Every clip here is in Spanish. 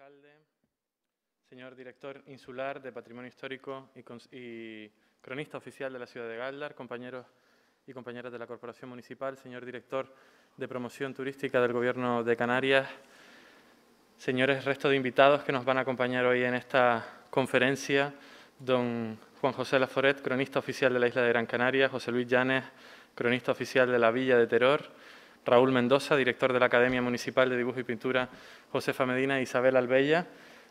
alcalde, señor director insular de Patrimonio Histórico y, cronista oficial de la ciudad de Galdar, compañeros y compañeras de la Corporación Municipal, señor director de Promoción Turística del Gobierno de Canarias, señores resto de invitados que nos van a acompañar hoy en esta conferencia, don Juan José Laforet, cronista oficial de la isla de Gran Canaria, José Luis Llanes, cronista oficial de la Villa de Teror, Raúl Mendoza, director de la Academia Municipal de Dibujo y Pintura Josefa Medina e Isabel Albella,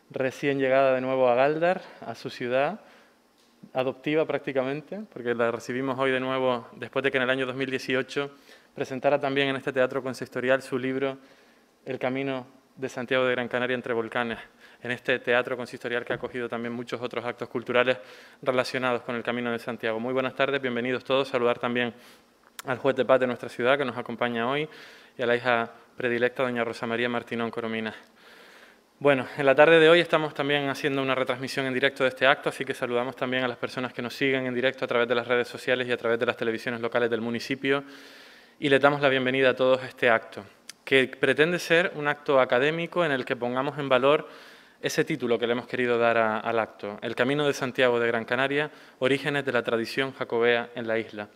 recién llegada de nuevo a Galdar, a su ciudad, adoptiva prácticamente, porque la recibimos hoy de nuevo después de que en el año 2018 presentara también en este teatro consistorial su libro El Camino de Santiago de Gran Canaria entre volcanes, en este teatro consistorial que ha acogido también muchos otros actos culturales relacionados con el Camino de Santiago. Muy buenas tardes, bienvenidos todos, saludar también al juez de paz de nuestra ciudad que nos acompaña hoy y a la hija predilecta, doña Rosa María Martínón Coromina. Bueno, en la tarde de hoy estamos también haciendo una retransmisión en directo de este acto, así que saludamos también a las personas que nos siguen en directo a través de las redes sociales y a través de las televisiones locales del municipio y le damos la bienvenida a todos a este acto, que pretende ser un acto académico en el que pongamos en valor ese título que le hemos querido dar al acto, El Camino de Santiago de Gran Canaria, Orígenes de la Tradición Jacobea en la Isla.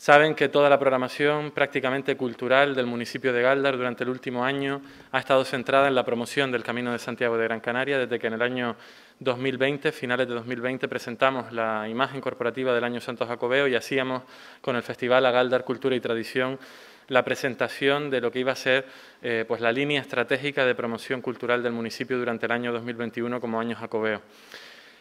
Saben que toda la programación prácticamente cultural del municipio de Galdar durante el último año ha estado centrada en la promoción del Camino de Santiago de Gran Canaria, desde que en el año 2020, finales de 2020, presentamos la imagen corporativa del año Santo Jacobeo y hacíamos con el Festival a Galdar Cultura y Tradición la presentación de lo que iba a ser eh, pues la línea estratégica de promoción cultural del municipio durante el año 2021 como año Jacobeo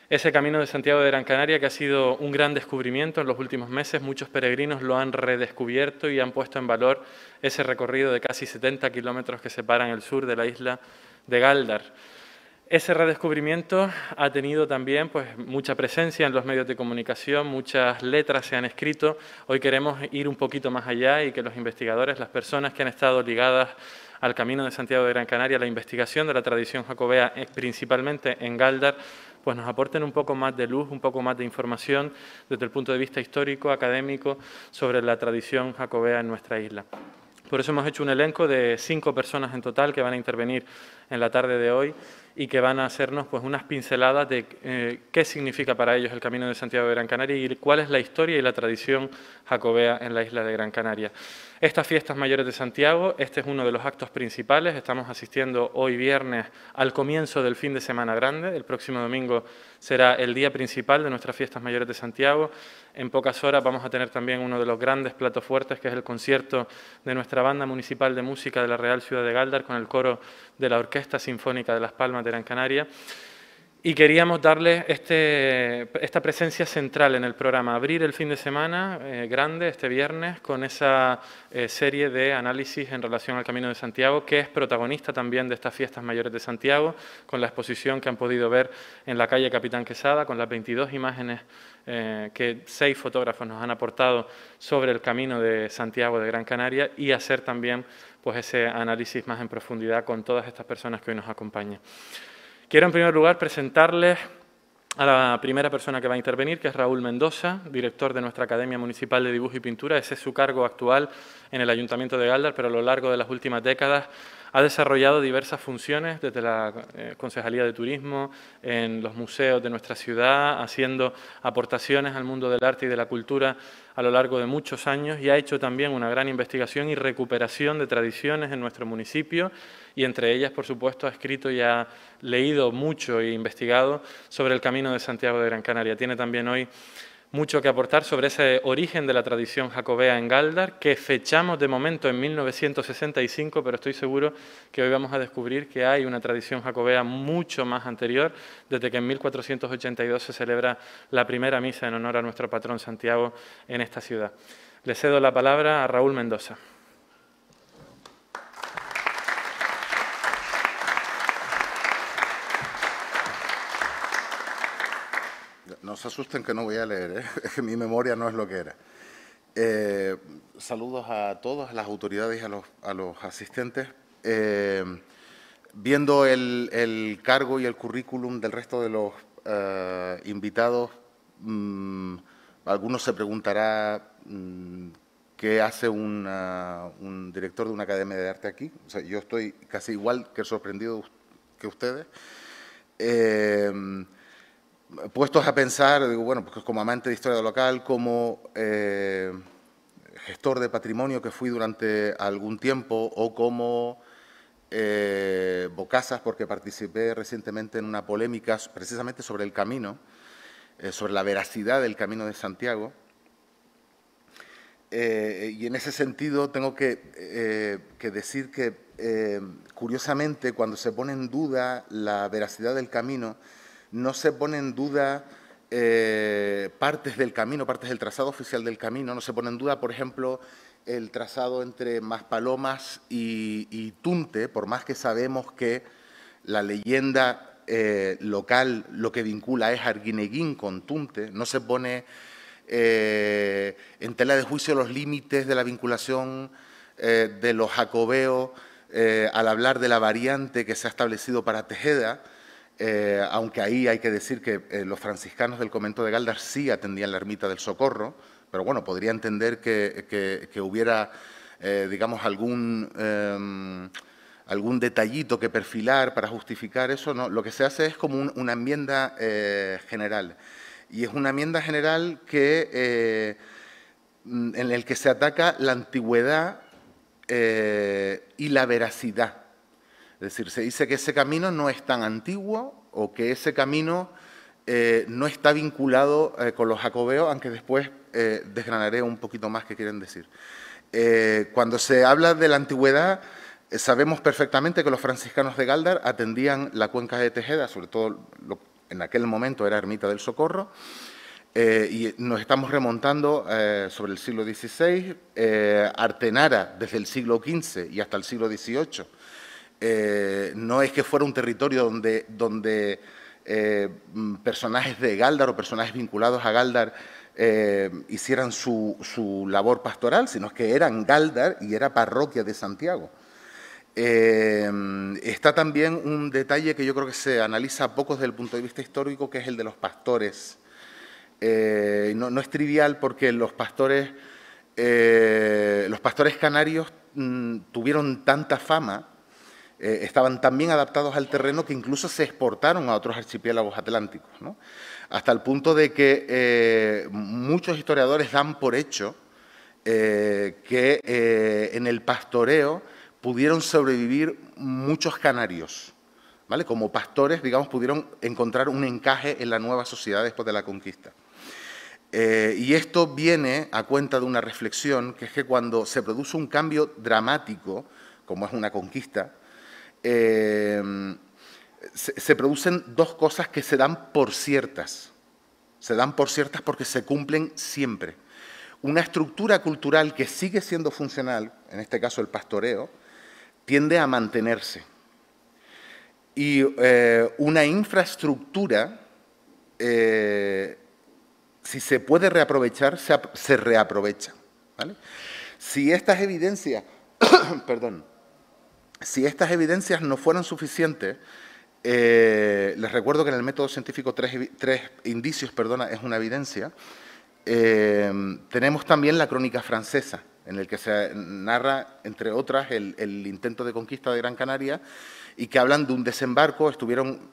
ese camino de Santiago de Gran Canaria que ha sido un gran descubrimiento en los últimos meses. Muchos peregrinos lo han redescubierto y han puesto en valor ese recorrido de casi 70 kilómetros que separan el sur de la isla de Galdar. Ese redescubrimiento ha tenido también pues, mucha presencia en los medios de comunicación, muchas letras se han escrito. Hoy queremos ir un poquito más allá y que los investigadores, las personas que han estado ligadas al Camino de Santiago de Gran Canaria, la investigación de la tradición jacobea, eh, principalmente en Galdar, pues nos aporten un poco más de luz, un poco más de información desde el punto de vista histórico, académico, sobre la tradición jacobea en nuestra isla. Por eso hemos hecho un elenco de cinco personas en total que van a intervenir en la tarde de hoy y que van a hacernos pues, unas pinceladas de eh, qué significa para ellos el Camino de Santiago de Gran Canaria y cuál es la historia y la tradición jacobea en la isla de Gran Canaria. Estas fiestas mayores de Santiago, este es uno de los actos principales, estamos asistiendo hoy viernes al comienzo del fin de semana grande, el próximo domingo será el día principal de nuestras fiestas mayores de Santiago, en pocas horas vamos a tener también uno de los grandes platos fuertes, que es el concierto de nuestra banda municipal de música de la Real Ciudad de Galdar con el coro de la Orquesta esta Sinfónica de Las Palmas de Gran Canaria y queríamos darle este, esta presencia central en el programa, abrir el fin de semana eh, grande, este viernes, con esa eh, serie de análisis en relación al Camino de Santiago, que es protagonista también de estas fiestas mayores de Santiago, con la exposición que han podido ver en la calle Capitán Quesada, con las 22 imágenes eh, que seis fotógrafos nos han aportado sobre el Camino de Santiago de Gran Canaria y hacer también pues, ese análisis más en profundidad con todas estas personas que hoy nos acompañan. Quiero en primer lugar presentarles a la primera persona que va a intervenir, que es Raúl Mendoza, director de nuestra Academia Municipal de Dibujo y Pintura. Ese es su cargo actual en el Ayuntamiento de Galdar, pero a lo largo de las últimas décadas ha desarrollado diversas funciones desde la eh, Concejalía de Turismo, en los museos de nuestra ciudad, haciendo aportaciones al mundo del arte y de la cultura a lo largo de muchos años y ha hecho también una gran investigación y recuperación de tradiciones en nuestro municipio y entre ellas, por supuesto, ha escrito y ha leído mucho e investigado sobre el Camino de Santiago de Gran Canaria. Tiene también hoy mucho que aportar sobre ese origen de la tradición jacobea en Galdar, que fechamos de momento en 1965, pero estoy seguro que hoy vamos a descubrir que hay una tradición jacobea mucho más anterior, desde que en 1482 se celebra la primera misa en honor a nuestro patrón Santiago en esta ciudad. Le cedo la palabra a Raúl Mendoza. No se asusten que no voy a leer, ¿eh? mi memoria no es lo que era. Eh, saludos a todos, las autoridades y a los, asistentes. Eh, viendo el, cargo y el currículum del resto de los invitados, mm, algunos se preguntará mm, qué hace un director de una academia de arte aquí. yo estoy casi igual que sorprendido que ustedes puestos a pensar, digo bueno, pues como amante de historia local, como eh, gestor de patrimonio que fui durante algún tiempo o como eh, bocazas, porque participé recientemente en una polémica precisamente sobre el camino, eh, sobre la veracidad del Camino de Santiago. Eh, y en ese sentido tengo que decir que, curiosamente, cuando se pone en duda la veracidad del camino, no se pone en duda eh, partes del camino, partes del trazado oficial del camino, no se pone en duda, por ejemplo, el trazado entre Maspalomas y, y Tunte, por más que sabemos que la leyenda eh, local lo que vincula es Arguineguín con Tunte, no se pone eh, en tela de juicio los límites de la vinculación de los jacobeos al hablar de la variante que se ha establecido para Tejeda, eh, aunque ahí hay que decir que eh, los franciscanos del convento de Galdar sí atendían la ermita del Socorro, pero bueno, podría entender que, hubiera, eh, digamos, algún, em, algún detallito que perfilar para justificar eso. No, lo que se hace es como una enmienda general. Y es una enmienda general que, en el que se ataca la antigüedad y la veracidad es decir, se dice que ese camino no es tan antiguo o que ese camino eh, no está vinculado eh, con los jacobeos, aunque después eh, desgranaré un poquito más qué quieren decir. cuando se habla de la antigüedad, sabemos perfectamente que los franciscanos de Galdar atendían la cuenca de Tejeda, sobre todo en aquel momento era Ermita del Socorro, y nos estamos remontando sobre el siglo XVI, Artenara desde el siglo XV y hasta el siglo XVIII, eh, no es que fuera un territorio donde, donde eh, mm, personajes de Gáldar o personajes vinculados a Gáldar eh, hicieran su, labor pastoral, sino que eran Gáldar y era parroquia de Santiago. está también un detalle que yo creo que se analiza poco desde el punto de vista histórico, que es el de los pastores. no, es trivial porque los pastores, los pastores canarios mm, tuvieron tanta fama eh, estaban tan bien adaptados al terreno que incluso se exportaron a otros archipiélagos atlánticos, hasta el punto de que eh, muchos historiadores dan por hecho eh, que en el pastoreo pudieron sobrevivir muchos canarios. ¿Vale? Como pastores, digamos, pudieron encontrar un encaje en la nueva sociedad después de la conquista. y esto viene a cuenta de una reflexión, que es que cuando se produce un cambio dramático, como es una conquista, Em, se, producen dos cosas que se dan por ciertas. Se dan por ciertas porque se cumplen siempre. Una estructura cultural que sigue siendo funcional, en este caso el pastoreo, tiende a mantenerse. Y eh, una infraestructura, eh, si se puede reaprovechar, se, reaprovecha. Si estas evidencias, perdón, si estas evidencias no fueran suficientes, eh, les recuerdo que en el método científico tres, indicios perdona, es una evidencia. Eh, tenemos también la crónica francesa, en el que se narra, entre otras, el, intento de conquista de Gran Canaria y que hablan de un desembarco, estuvieron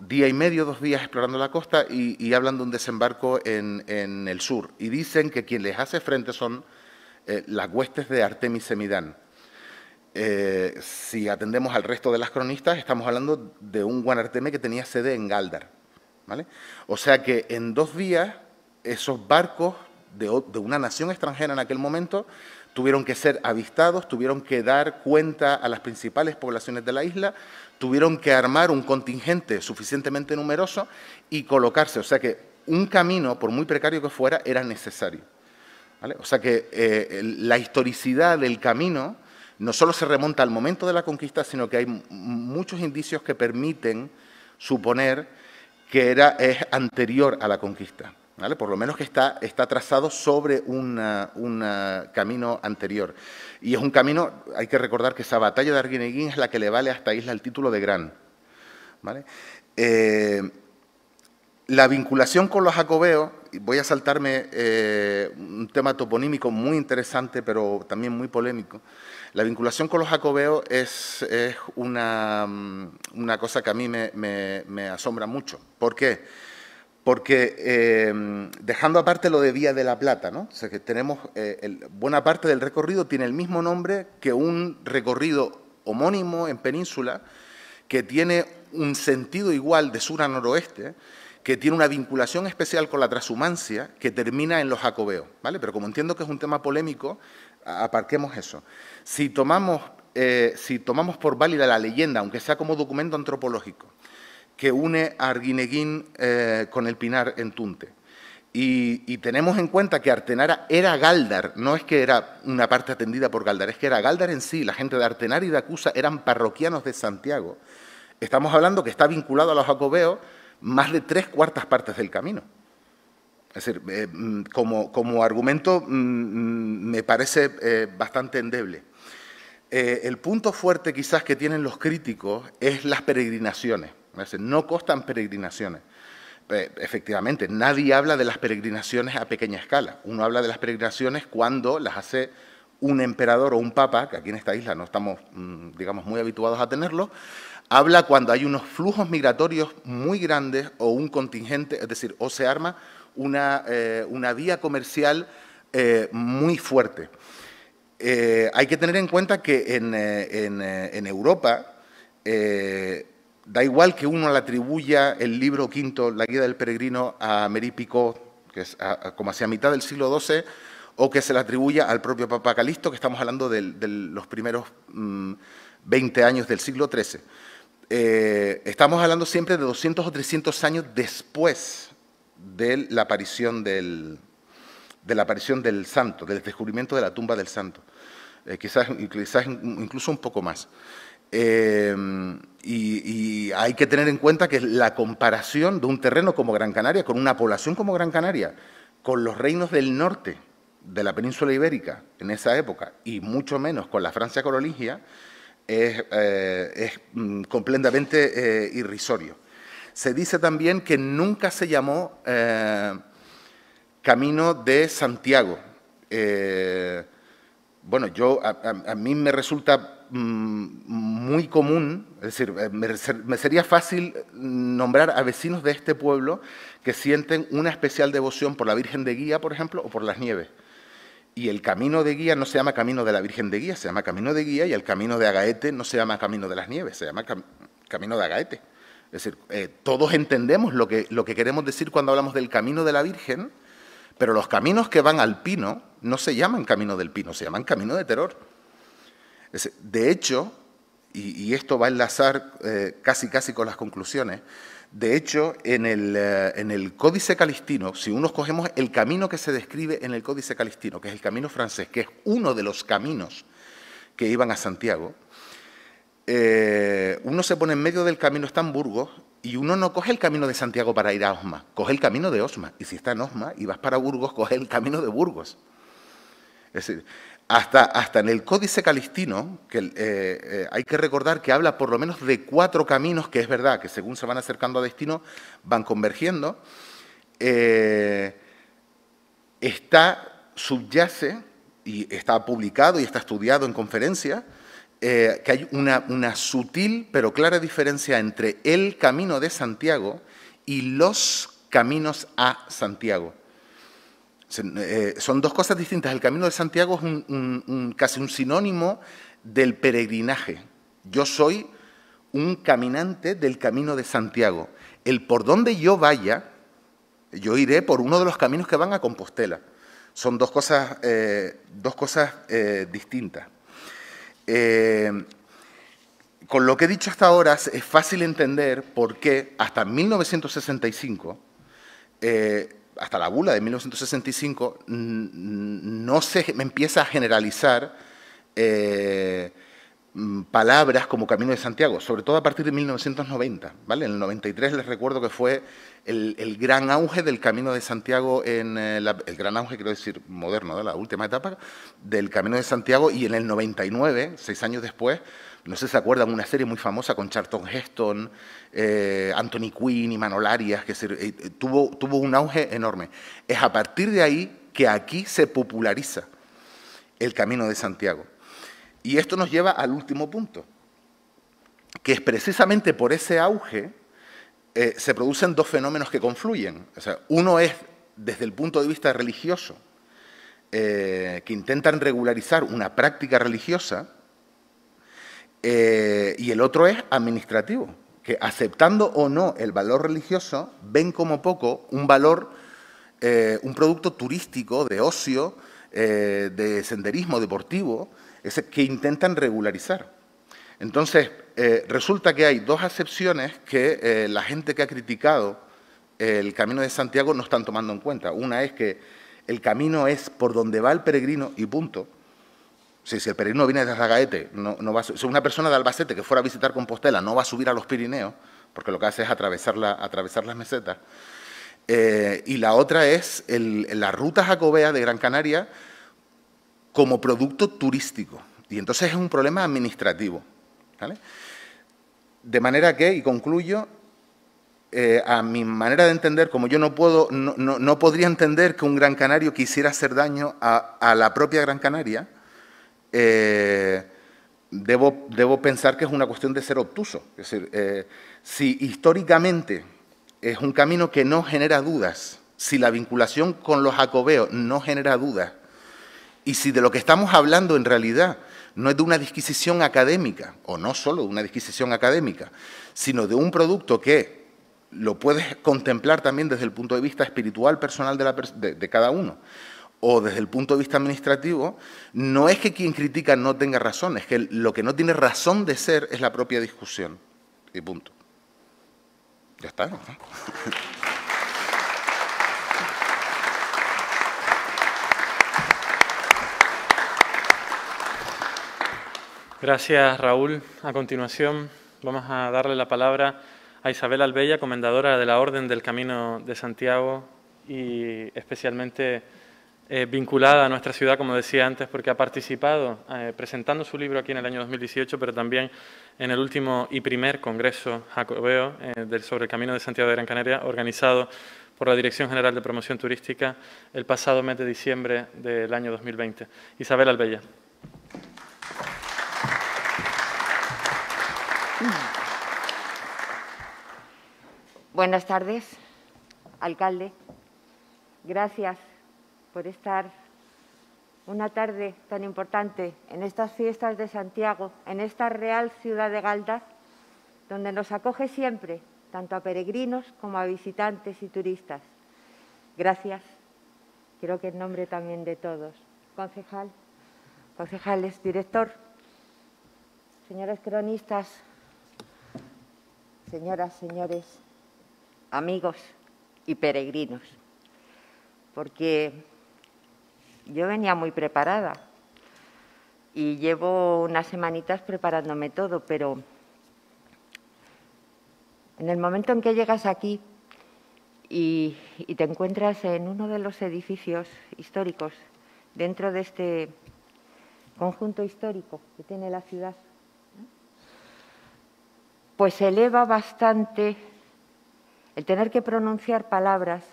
día y medio, dos días explorando la costa y, hablan de un desembarco en, el sur. Y dicen que quien les hace frente son eh, las huestes de Artemis Semidán eh, si atendemos al resto de las cronistas, estamos hablando de un Guanarteme que tenía sede en Galdar. ¿vale? O sea que en dos días, esos barcos de, una nación extranjera en aquel momento tuvieron que ser avistados, tuvieron que dar cuenta a las principales poblaciones de la isla, tuvieron que armar un contingente suficientemente numeroso y colocarse. O sea que un camino, por muy precario que fuera, era necesario. ¿Vale? O sea que eh, la historicidad del camino no solo se remonta al momento de la conquista, sino que hay muchos indicios que permiten suponer que era, es anterior a la conquista. ¿Vale? Por lo menos que está, trazado sobre un ah, camino anterior. Y es un camino, hay que recordar que esa batalla de Arguineguín es la que le vale a esta isla el título de Gran. ¿Vale? Eh, la vinculación con los jacobeos, voy a saltarme eh, un tema toponímico muy interesante, pero también muy polémico. La vinculación con los jacobeos es, mm, una, cosa que a mí me, asombra mucho. ¿Por qué? Porque eh, dejando aparte lo de Vía de la Plata, ¿no? O sea, que tenemos, eh, buena parte del recorrido tiene el mismo nombre que un recorrido homónimo en península, que tiene un sentido igual de sur a noroeste, que tiene una vinculación especial con la transhumancia, que termina en los jacobeos, ¿vale? Pero como entiendo que es un tema polémico, aparquemos eso. Si tomamos, eh, si tomamos por válida la leyenda, aunque sea como documento antropológico, que une a Arguineguín eh, con el Pinar en Tunte, y, tenemos en cuenta que Artenara era Galdar, no es que era una parte atendida por Galdar, es que era Galdar en sí, la gente de Artenara y de Acusa eran parroquianos de Santiago. Estamos hablando que está vinculado a los jacobeos más de tres cuartas partes del camino. Es decir, eh, mm, como, argumento mm, mm, me parece eh, bastante endeble. Eh, el punto fuerte quizás que tienen los críticos es las peregrinaciones. no costan peregrinaciones. efectivamente, nadie habla de las peregrinaciones a pequeña escala. Uno habla de las peregrinaciones cuando las hace un emperador o un papa, que aquí en esta isla no estamos, digamos, muy habituados a tenerlo, habla cuando hay unos flujos migratorios muy grandes o un contingente, es decir, o se arma una, eh, una vía comercial eh, muy fuerte. Eh, hay que tener en cuenta que en, Europa da igual que uno le atribuya el libro quinto, La Guía del Peregrino, a Mary que es como hacia mitad del siglo XII, o que se le atribuya al propio Papa Calixto, que estamos hablando de, los primeros 20 mm, años del siglo XIII. estamos hablando siempre de 200 o 300 años después de la aparición del, de la aparición del santo, del descubrimiento de la tumba del santo, eh, quizás, incluso un poco más. Eh, y, hay que tener en cuenta que la comparación de un terreno como Gran Canaria, con una población como Gran Canaria, con los reinos del norte de la península ibérica en esa época, y mucho menos con la Francia carolingia es, eh, es mm, completamente irrisorio. Se dice también que nunca se llamó eh, Camino de Santiago. Eh, bueno, yo a, mí me resulta mm, muy común, es decir, eh, me, sería fácil nombrar a vecinos de este pueblo que sienten una especial devoción por la Virgen de Guía, por ejemplo, o por las nieves. Y el camino de guía no se llama camino de la Virgen de Guía, se llama camino de guía y el camino de Agaete no se llama camino de las nieves, se llama camino de Agaete. Es decir, eh, todos entendemos lo que, lo que queremos decir cuando hablamos del camino de la Virgen, pero los caminos que van al pino no se llaman camino del pino, se llaman camino de terror. de hecho, y, esto va a enlazar eh, casi casi con las conclusiones, de hecho, en el, eh, en el Códice Calistino, si uno cogemos el camino que se describe en el Códice Calistino, que es el camino francés, que es uno de los caminos que iban a Santiago, eh, uno se pone en medio del camino, está en Burgos, y uno no coge el camino de Santiago para ir a Osma, coge el camino de Osma. Y si está en Osma y vas para Burgos, coge el camino de Burgos. Es decir, hasta, hasta en el Códice Calistino, que eh, eh, hay que recordar que habla por lo menos de cuatro caminos, que es verdad, que según se van acercando a destino, van convergiendo, está, subyace, y está publicado y está estudiado en conferencias... Eh, que hay una, sutil pero clara diferencia entre el camino de Santiago y los caminos a Santiago. Eh, son dos cosas distintas. El camino de Santiago es casi un sinónimo del peregrinaje. Yo soy un caminante del camino de Santiago. El por donde yo vaya, yo iré por uno de los caminos que van a Compostela. Son dos cosas, eh, dos cosas distintas. Eh, con lo que he dicho hasta ahora es fácil entender por qué hasta 1965, eh, hasta la bula de 1965, no se empieza a generalizar eh, palabras como Camino de Santiago, sobre todo a partir de 1990. ¿vale? En el 93 les recuerdo que fue el, gran auge del Camino de Santiago, en eh, el gran auge, quiero decir, moderno, de la última etapa del Camino de Santiago, y en el 99, seis años después, no sé si se acuerdan, una serie muy famosa con Charlton Heston, eh, Anthony Quinn y Manolarias, que eh, tuvo un auge enorme. Es a partir de ahí que aquí se populariza el Camino de Santiago. Y esto nos lleva al último punto, que es precisamente por ese auge eh, se producen dos fenómenos que confluyen. O sea, uno es desde el punto de vista religioso, eh, que intentan regularizar una práctica religiosa, eh, y el otro es administrativo, que aceptando o no el valor religioso, ven como poco un valor, un producto turístico, de ocio, de senderismo deportivo, ese que intentan regularizar. Entonces, eh, resulta que hay dos acepciones que eh, la gente que ha criticado eh, el Camino de Santiago no están tomando en cuenta. Una es que el camino es por donde va el peregrino y punto. si el peregrino viene de Zagaete, no, va si una persona de Albacete que fuera a visitar Compostela no va a subir a los Pirineos, porque lo que hace es atravesar, las mesetas. y la otra es el, la ruta jacobea de Gran Canaria como producto turístico. Y entonces es un problema administrativo. ¿vale? De manera que, y concluyo, eh, a mi manera de entender, como yo no, puedo, no, podría entender que un Gran Canario quisiera hacer daño a, la propia Gran Canaria, eh, debo, pensar que es una cuestión de ser obtuso. Es decir, eh, si históricamente es un camino que no genera dudas, si la vinculación con los jacobeos no genera dudas, y si de lo que estamos hablando en realidad no es de una disquisición académica, o no solo de una disquisición académica, sino de un producto que lo puedes contemplar también desde el punto de vista espiritual personal de, cada uno o desde el punto de vista administrativo, no es que quien critica no tenga razón, es que lo que no tiene razón de ser es la propia discusión. Y punto. Ya está. Gracias, Raúl. A continuación, vamos a darle la palabra a Isabel Albella, comendadora de la Orden del Camino de Santiago y especialmente eh, vinculada a nuestra ciudad, como decía antes, porque ha participado eh, presentando su libro aquí en el año 2018, pero también en el último y primer Congreso Jacobeo eh, del, sobre el Camino de Santiago de Gran Canaria, organizado por la Dirección General de Promoción Turística el pasado mes de diciembre del año 2020. Isabel Albella. Mm. Buenas tardes, alcalde. Gracias por estar una tarde tan importante en estas fiestas de Santiago, en esta real ciudad de Galdas, donde nos acoge siempre tanto a peregrinos como a visitantes y turistas. Gracias, creo que en nombre también de todos. Concejal, concejales, director, señores cronistas, señoras, señores, amigos y peregrinos, porque yo venía muy preparada y llevo unas semanitas preparándome todo, pero en el momento en que llegas aquí y, te encuentras en uno de los edificios históricos dentro de este conjunto histórico que tiene la ciudad, pues eleva bastante el tener que pronunciar palabras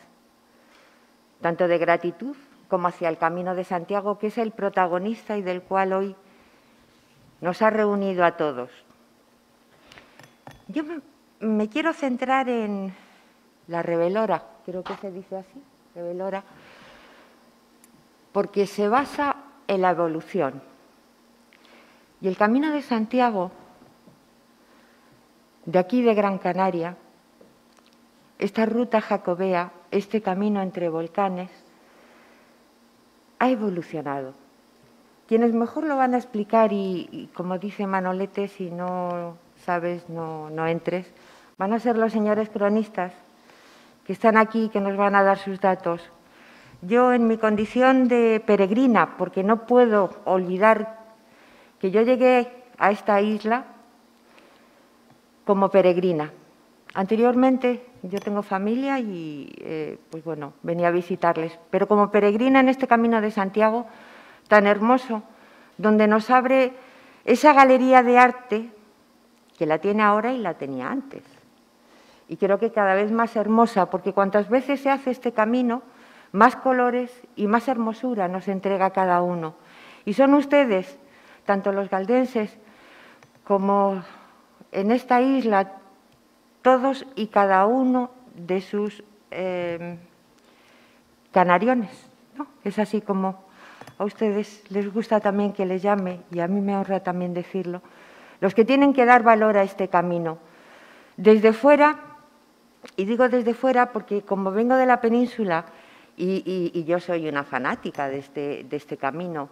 tanto de gratitud como hacia el camino de Santiago, que es el protagonista y del cual hoy nos ha reunido a todos. Yo me quiero centrar en la revelora, creo que se dice así, revelora, porque se basa en la evolución. Y el camino de Santiago de aquí de Gran Canaria, esta ruta jacobea, este camino entre volcanes, ha evolucionado. Quienes mejor lo van a explicar y, como dice Manolete, si no sabes, no, entres, van a ser los señores cronistas que están aquí, que nos van a dar sus datos. Yo en mi condición de peregrina, porque no puedo olvidar que yo llegué a esta isla como peregrina. Anteriormente yo tengo familia y eh, pues bueno, venía a visitarles, pero como peregrina en este camino de Santiago tan hermoso, donde nos abre esa galería de arte que la tiene ahora y la tenía antes. Y creo que cada vez más hermosa, porque cuantas veces se hace este camino, más colores y más hermosura nos entrega cada uno. Y son ustedes, tanto los galdenses como en esta isla todos y cada uno de sus em, canariones. ¿no? Es así como a ustedes les gusta también que les llame, y a mí me honra también decirlo, los que tienen que dar valor a este camino. Desde fuera, y digo desde fuera porque como vengo de la península, y, yo soy una fanática este, de este camino,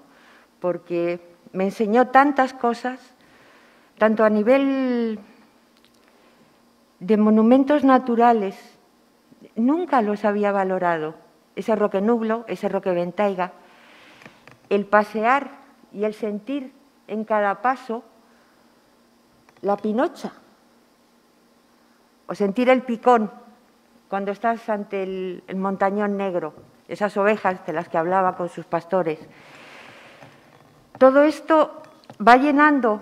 porque me enseñó tantas cosas tanto a nivel de monumentos naturales, nunca los había valorado. Ese Roque Nublo, ese Roque Ventaiga, el pasear y el sentir en cada paso la pinocha o sentir el picón cuando estás ante el, el montañón negro, esas ovejas de las que hablaba con sus pastores. Todo esto va llenando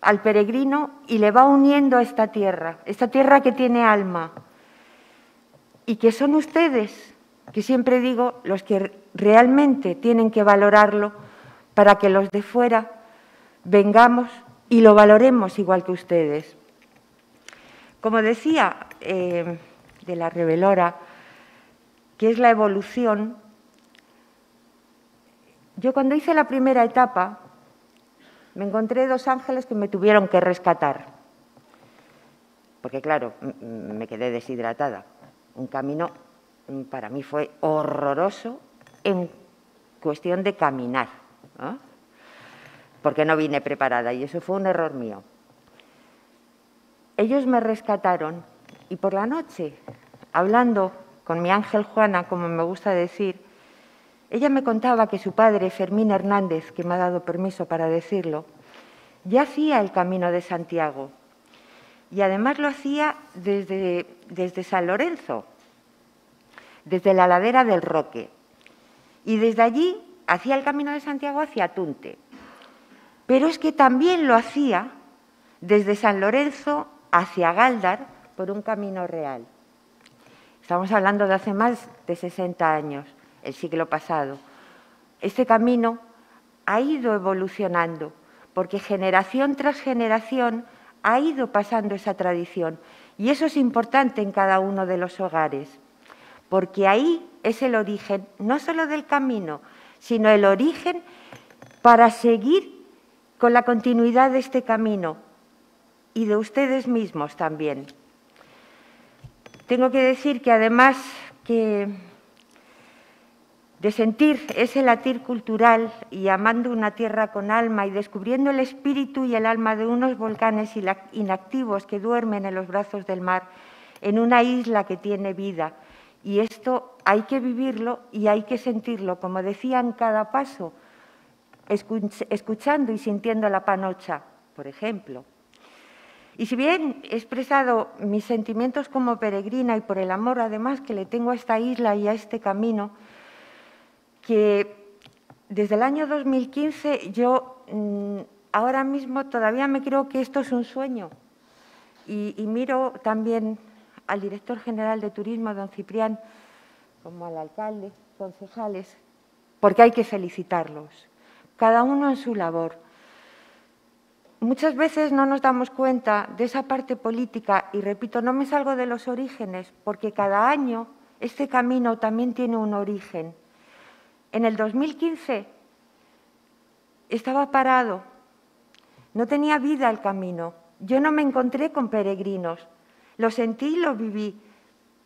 al peregrino y le va uniendo a esta tierra, esta tierra que tiene alma y que son ustedes, que siempre digo, los que realmente tienen que valorarlo para que los de fuera vengamos y lo valoremos igual que ustedes. Como decía eh, de la revelora, que es la evolución, yo cuando hice la primera etapa, me encontré dos ángeles que me tuvieron que rescatar. Porque claro, me quedé deshidratada. Un camino mm, para mí fue horroroso en cuestión de caminar, porque no vine preparada y eso fue un error mío. Ellos me rescataron y por la noche, hablando con mi ángel Juana, como me gusta decir, ella me contaba que su padre, Fermín Hernández, que me ha dado permiso para decirlo, ya hacía el camino de Santiago y además lo hacía desde, San Lorenzo, desde la ladera del Roque. Y desde allí hacía el camino de Santiago hacia Tunte. Pero es que también lo hacía desde San Lorenzo hacia Galdar por un camino real. Estamos hablando de hace más de 60 años el siglo pasado, este camino ha ido evolucionando, porque generación tras generación ha ido pasando esa tradición. Y eso es importante en cada uno de los hogares, porque ahí es el origen, no solo del camino, sino el origen para seguir con la continuidad de este camino y de ustedes mismos también. Tengo que decir que además que de sentir ese latir cultural y amando una tierra con alma y descubriendo el espíritu y el alma de unos volcanes inactivos que duermen en los brazos del mar, en una isla que tiene vida. Y esto hay que vivirlo y hay que sentirlo, como decían cada paso, escuchando y sintiendo la panocha, por ejemplo. Y si bien he expresado mis sentimientos como peregrina y por el amor además que le tengo a esta isla y a este camino, que desde el año 2015 yo mm, ahora mismo todavía me creo que esto es un sueño. Y, y, miro también al director general de turismo, don Ciprián, como al alcalde, concejales, porque hay que felicitarlos, cada uno en su labor. Muchas veces no nos damos cuenta de esa parte política y, repito, no me salgo de los orígenes, porque cada año este camino también tiene un origen. En el 2015 estaba parado, no tenía vida el camino. Yo no me encontré con peregrinos. Lo sentí y lo viví,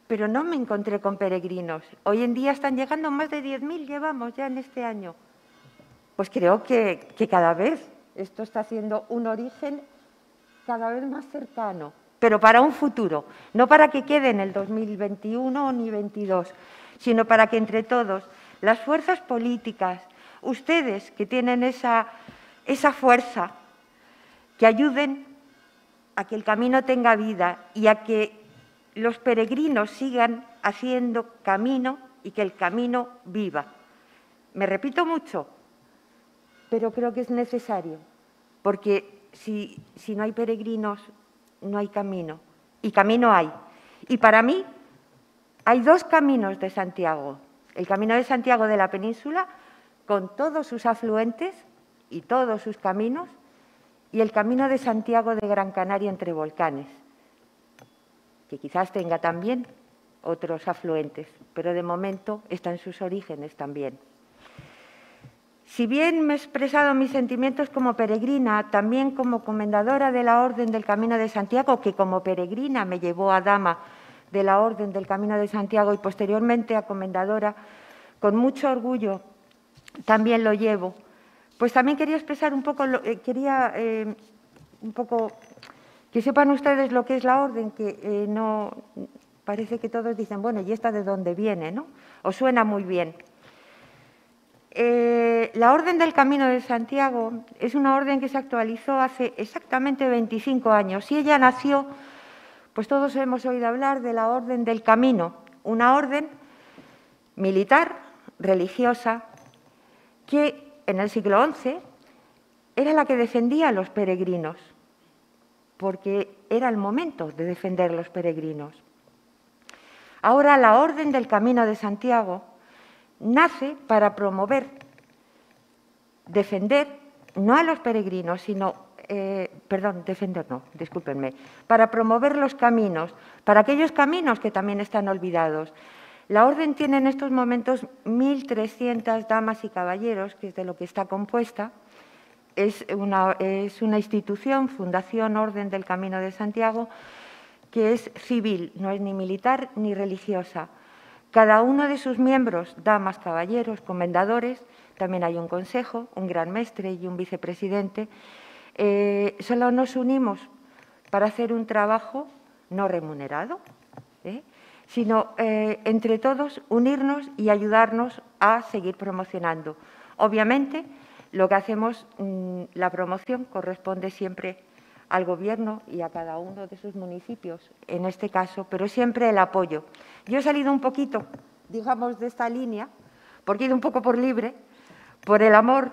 pero no me encontré con peregrinos. Hoy en día están llegando más de 10.000, llevamos ya en este año. Pues creo que, cada vez esto está haciendo un origen cada vez más cercano, pero para un futuro, no para que quede en el 2021 ni 22, sino para que entre todos las fuerzas políticas, ustedes que tienen esa, fuerza, que ayuden a que el camino tenga vida y a que los peregrinos sigan haciendo camino y que el camino viva. Me repito mucho, pero creo que es necesario, porque si no hay peregrinos, no hay camino, y camino hay. Y para mí hay dos caminos de Santiago, el Camino de Santiago de la Península, con todos sus afluentes y todos sus caminos, y el Camino de Santiago de Gran Canaria entre volcanes, que quizás tenga también otros afluentes, pero de momento está en sus orígenes también. Si bien me he expresado mis sentimientos como peregrina, también como comendadora de la Orden del Camino de Santiago, que como peregrina me llevó a Dama de la Orden del Camino de Santiago y posteriormente a comendadora, con mucho orgullo también lo llevo. Pues también quería expresar un poco, eh, quería eh, un poco que sepan ustedes lo que es la orden, que eh, no parece que todos dicen, bueno, ¿y esta de dónde viene? ¿no? O suena muy bien. la Orden del Camino de Santiago es una orden que se actualizó hace exactamente 25 años y ella nació pues todos hemos oído hablar de la Orden del Camino, una orden militar, religiosa, que en el siglo XI era la que defendía a los peregrinos, porque era el momento de defender a los peregrinos. Ahora la Orden del Camino de Santiago nace para promover, defender no a los peregrinos, sino eh, perdón, defender no, discúlpenme, para promover los caminos, para aquellos caminos que también están olvidados. La Orden tiene en estos momentos 1.300 damas y caballeros, que es de lo que está compuesta. Es una, institución, Fundación Orden del Camino de Santiago, que es civil, no es ni militar ni religiosa. Cada uno de sus miembros, damas, caballeros, comendadores, también hay un consejo, un gran mestre y un vicepresidente, eh, solo nos unimos para hacer un trabajo no remunerado, ¿eh? sino eh, entre todos unirnos y ayudarnos a seguir promocionando. Obviamente, lo que hacemos, mm, la promoción corresponde siempre al Gobierno y a cada uno de sus municipios, en este caso, pero siempre el apoyo. Yo he salido un poquito, digamos, de esta línea, porque he ido un poco por libre, por el amor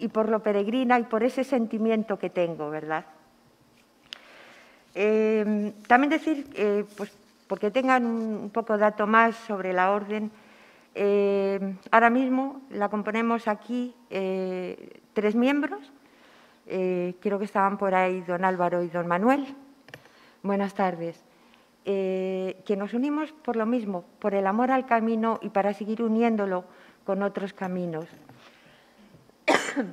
y por lo peregrina y por ese sentimiento que tengo, ¿verdad? Eh, también decir, eh, pues porque tengan un poco de dato más sobre la orden, eh, ahora mismo la componemos aquí tres miembros, creo que estaban por ahí don Álvaro y don Manuel. Buenas tardes. que nos unimos por lo mismo, por el amor al camino y para seguir uniéndolo con otros caminos.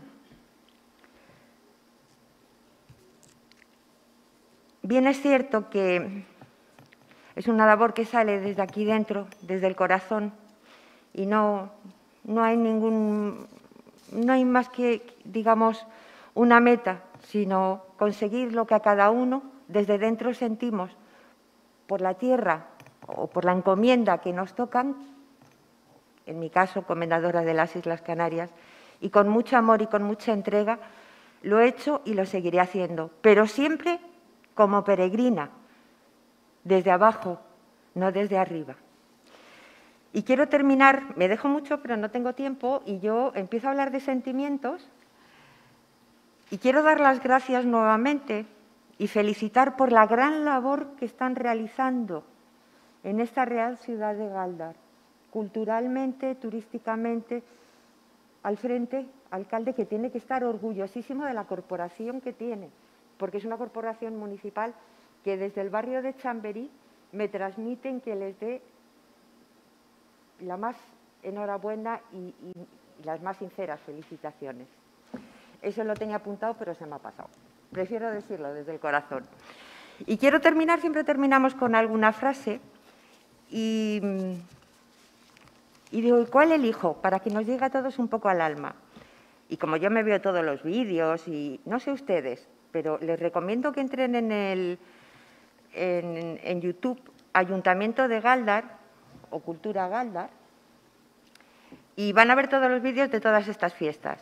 Bien es cierto que es una labor que sale desde aquí dentro, desde el corazón, y no, no hay ningún, no hay más que, digamos, una meta, sino conseguir lo que a cada uno desde dentro sentimos por la tierra o por la encomienda que nos tocan, en mi caso, comendadora de las Islas Canarias, y con mucho amor y con mucha entrega lo he hecho y lo seguiré haciendo, pero siempre como peregrina, desde abajo, no desde arriba. Y quiero terminar, me dejo mucho, pero no tengo tiempo, y yo empiezo a hablar de sentimientos, y quiero dar las gracias nuevamente y felicitar por la gran labor que están realizando en esta real ciudad de Galdar, culturalmente, turísticamente, al frente, alcalde, que tiene que estar orgullosísimo de la corporación que tiene, porque es una corporación municipal que desde el barrio de Chamberí me transmiten que les dé la más enhorabuena y, las más sinceras felicitaciones. Eso lo tenía apuntado, pero se me ha pasado. Prefiero decirlo desde el corazón. Y quiero terminar, siempre terminamos con alguna frase, y mm, y digo, ¿y cuál elijo? Para que nos llegue a todos un poco al alma. Y como yo me veo todos los vídeos y no sé ustedes, pero les recomiendo que entren en, el, en, en YouTube Ayuntamiento de Galdar o Cultura Galdar y van a ver todos los vídeos de todas estas fiestas.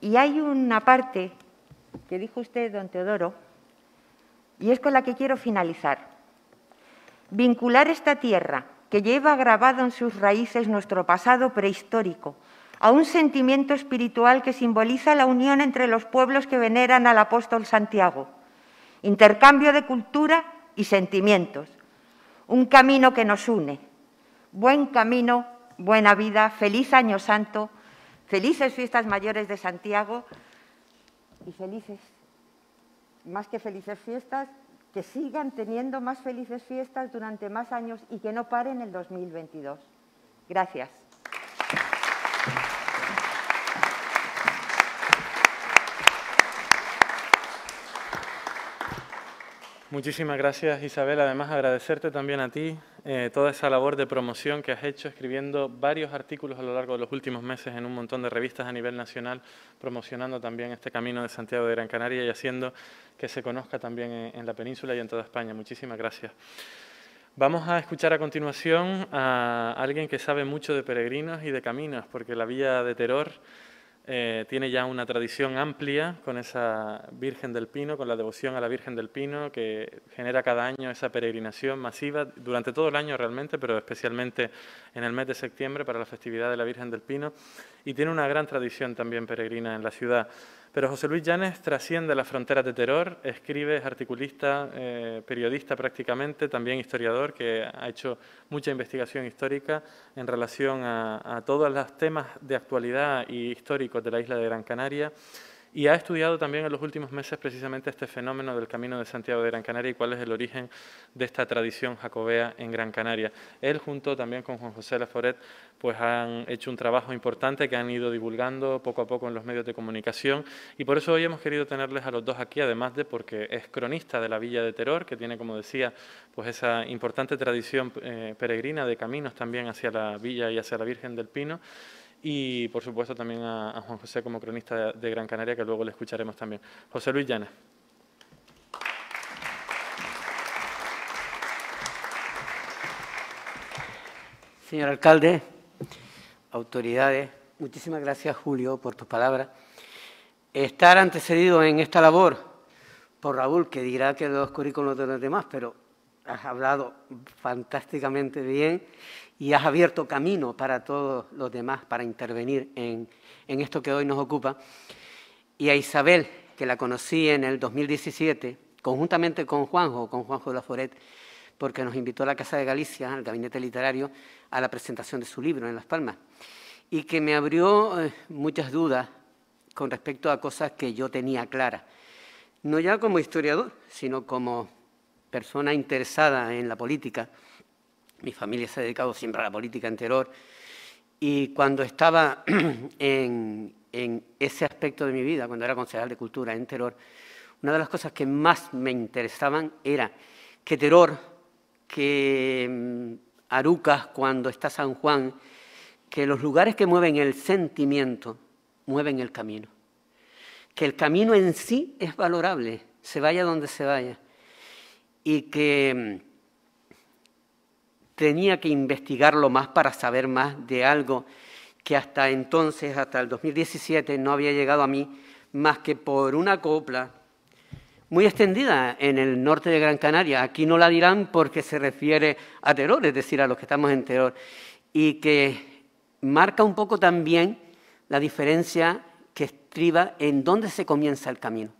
Y hay una parte que dijo usted, don Teodoro, y es con la que quiero finalizar. Vincular esta tierra lleva grabado en sus raíces nuestro pasado prehistórico, a un sentimiento espiritual que simboliza la unión entre los pueblos que veneran al apóstol Santiago, intercambio de cultura y sentimientos, un camino que nos une. Buen camino, buena vida, feliz año santo, felices fiestas mayores de Santiago y felices, más que felices fiestas, que sigan teniendo más felices fiestas durante más años y que no paren el 2022. Gracias. Muchísimas gracias Isabel, además agradecerte también a ti eh, toda esa labor de promoción que has hecho escribiendo varios artículos a lo largo de los últimos meses en un montón de revistas a nivel nacional, promocionando también este camino de Santiago de Gran Canaria y haciendo que se conozca también en, la península y en toda España. Muchísimas gracias. Vamos a escuchar a continuación a alguien que sabe mucho de peregrinos y de caminos, porque la vía de Teror eh, tiene ya una tradición amplia con esa Virgen del Pino, con la devoción a la Virgen del Pino, que genera cada año esa peregrinación masiva, durante todo el año realmente, pero especialmente en el mes de septiembre para la festividad de la Virgen del Pino, y tiene una gran tradición también peregrina en la ciudad. Pero José Luis Llanes trasciende las fronteras de terror, escribe, es articulista, eh, periodista prácticamente, también historiador, que ha hecho mucha investigación histórica en relación a, a todos los temas de actualidad y históricos de la isla de Gran Canaria y ha estudiado también en los últimos meses precisamente este fenómeno del Camino de Santiago de Gran Canaria y cuál es el origen de esta tradición jacobea en Gran Canaria. Él junto también con Juan José Laforet pues han hecho un trabajo importante que han ido divulgando poco a poco en los medios de comunicación y por eso hoy hemos querido tenerles a los dos aquí, además de porque es cronista de la Villa de Teror, que tiene, como decía, pues esa importante tradición eh, peregrina de caminos también hacia la villa y hacia la Virgen del Pino y por supuesto también a, Juan José como cronista de, Gran Canaria, que luego le escucharemos también. José Luis Llana. Señor alcalde, autoridades, muchísimas gracias Julio por tus palabras. Estar antecedido en esta labor por Raúl, que dirá que los currículos de los demás, pero has hablado fantásticamente bien y has abierto camino para todos los demás para intervenir en, esto que hoy nos ocupa. Y a Isabel, que la conocí en el 2017, conjuntamente con Juanjo, con Juanjo foret porque nos invitó a la Casa de Galicia, al Gabinete Literario, a la presentación de su libro en Las Palmas, y que me abrió eh, muchas dudas con respecto a cosas que yo tenía claras, no ya como historiador, sino como persona interesada en la política. Mi familia se ha dedicado siempre a la política en Teror Y cuando estaba en, en ese aspecto de mi vida, cuando era concejal de Cultura en Teror, una de las cosas que más me interesaban era que Teror, que mm, Arucas cuando está San Juan, que los lugares que mueven el sentimiento mueven el camino. Que el camino en sí es valorable, se vaya donde se vaya y que mm, tenía que investigarlo más para saber más de algo que hasta entonces, hasta el 2017, no había llegado a mí más que por una copla muy extendida en el norte de Gran Canaria. Aquí no la dirán porque se refiere a terror, es decir, a los que estamos en terror, y que marca un poco también la diferencia que estriba en dónde se comienza el camino.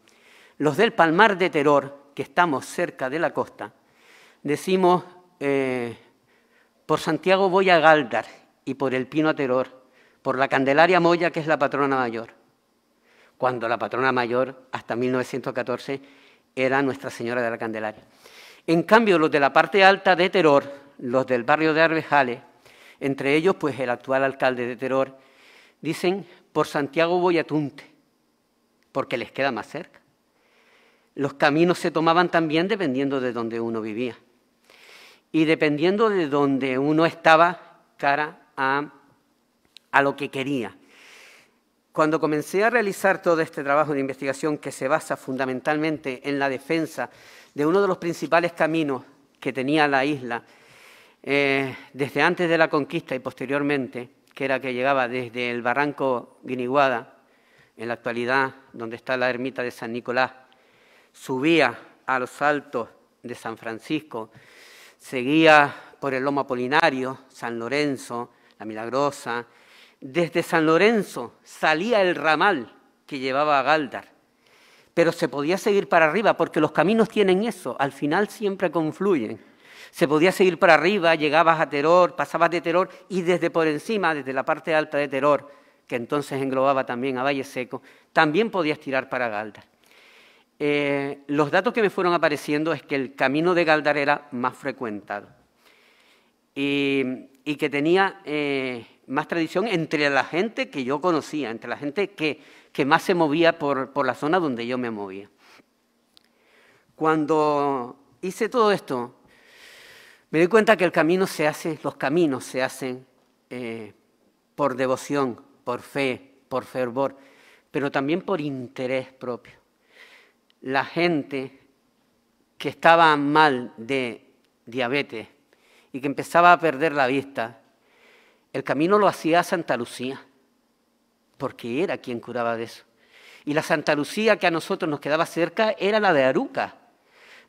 Los del Palmar de Terror que estamos cerca de la costa, decimos, eh, por Santiago voy a Galdar y por el Pino a Teror, por la Candelaria Moya, que es la patrona mayor, cuando la patrona mayor, hasta 1914, era Nuestra Señora de la Candelaria. En cambio, los de la parte alta de Teror, los del barrio de Arbejales, entre ellos, pues el actual alcalde de Teror, dicen, por Santiago voy a Tunte, porque les queda más cerca. Los caminos se tomaban también dependiendo de donde uno vivía y dependiendo de donde uno estaba cara a, a lo que quería. Cuando comencé a realizar todo este trabajo de investigación que se basa fundamentalmente en la defensa de uno de los principales caminos que tenía la isla eh, desde antes de la conquista y posteriormente, que era que llegaba desde el barranco Guiniguada, en la actualidad donde está la ermita de San Nicolás, subía a los altos de San Francisco, seguía por el Lomo Apolinario, San Lorenzo, La Milagrosa. Desde San Lorenzo salía el ramal que llevaba a Galdar, pero se podía seguir para arriba porque los caminos tienen eso, al final siempre confluyen. Se podía seguir para arriba, llegabas a Teror, pasabas de Teror y desde por encima, desde la parte alta de Teror, que entonces englobaba también a Valle Seco, también podías tirar para Galdar. Eh, los datos que me fueron apareciendo es que el camino de Galdar era más frecuentado y, que tenía eh, más tradición entre la gente que yo conocía, entre la gente que, más se movía por, la zona donde yo me movía. Cuando hice todo esto, me di cuenta que el camino se hace, los caminos se hacen eh, por devoción, por fe, por fervor, pero también por interés propio la gente que estaba mal de diabetes y que empezaba a perder la vista, el camino lo hacía Santa Lucía, porque era quien curaba de eso. Y la Santa Lucía que a nosotros nos quedaba cerca era la de Aruca.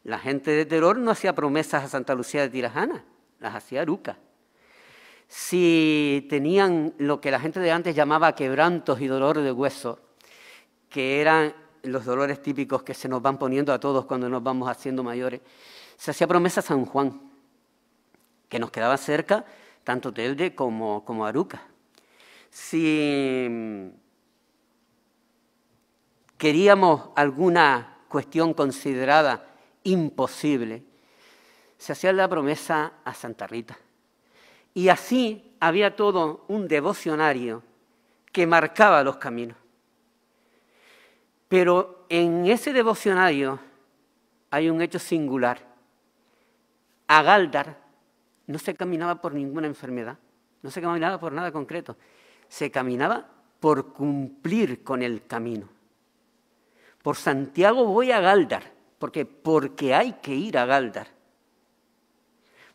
La gente de Teror no hacía promesas a Santa Lucía de Tirajana, las hacía Aruca. Si tenían lo que la gente de antes llamaba quebrantos y dolor de hueso, que eran los dolores típicos que se nos van poniendo a todos cuando nos vamos haciendo mayores, se hacía promesa a San Juan, que nos quedaba cerca tanto Telde como, como Aruca. Si mm, queríamos alguna cuestión considerada imposible, se hacía la promesa a Santa Rita. Y así había todo un devocionario que marcaba los caminos. Pero en ese devocionario hay un hecho singular. A Galdar no se caminaba por ninguna enfermedad, no se caminaba por nada concreto, se caminaba por cumplir con el camino. Por Santiago voy a Galdar, porque porque hay que ir a Galdar.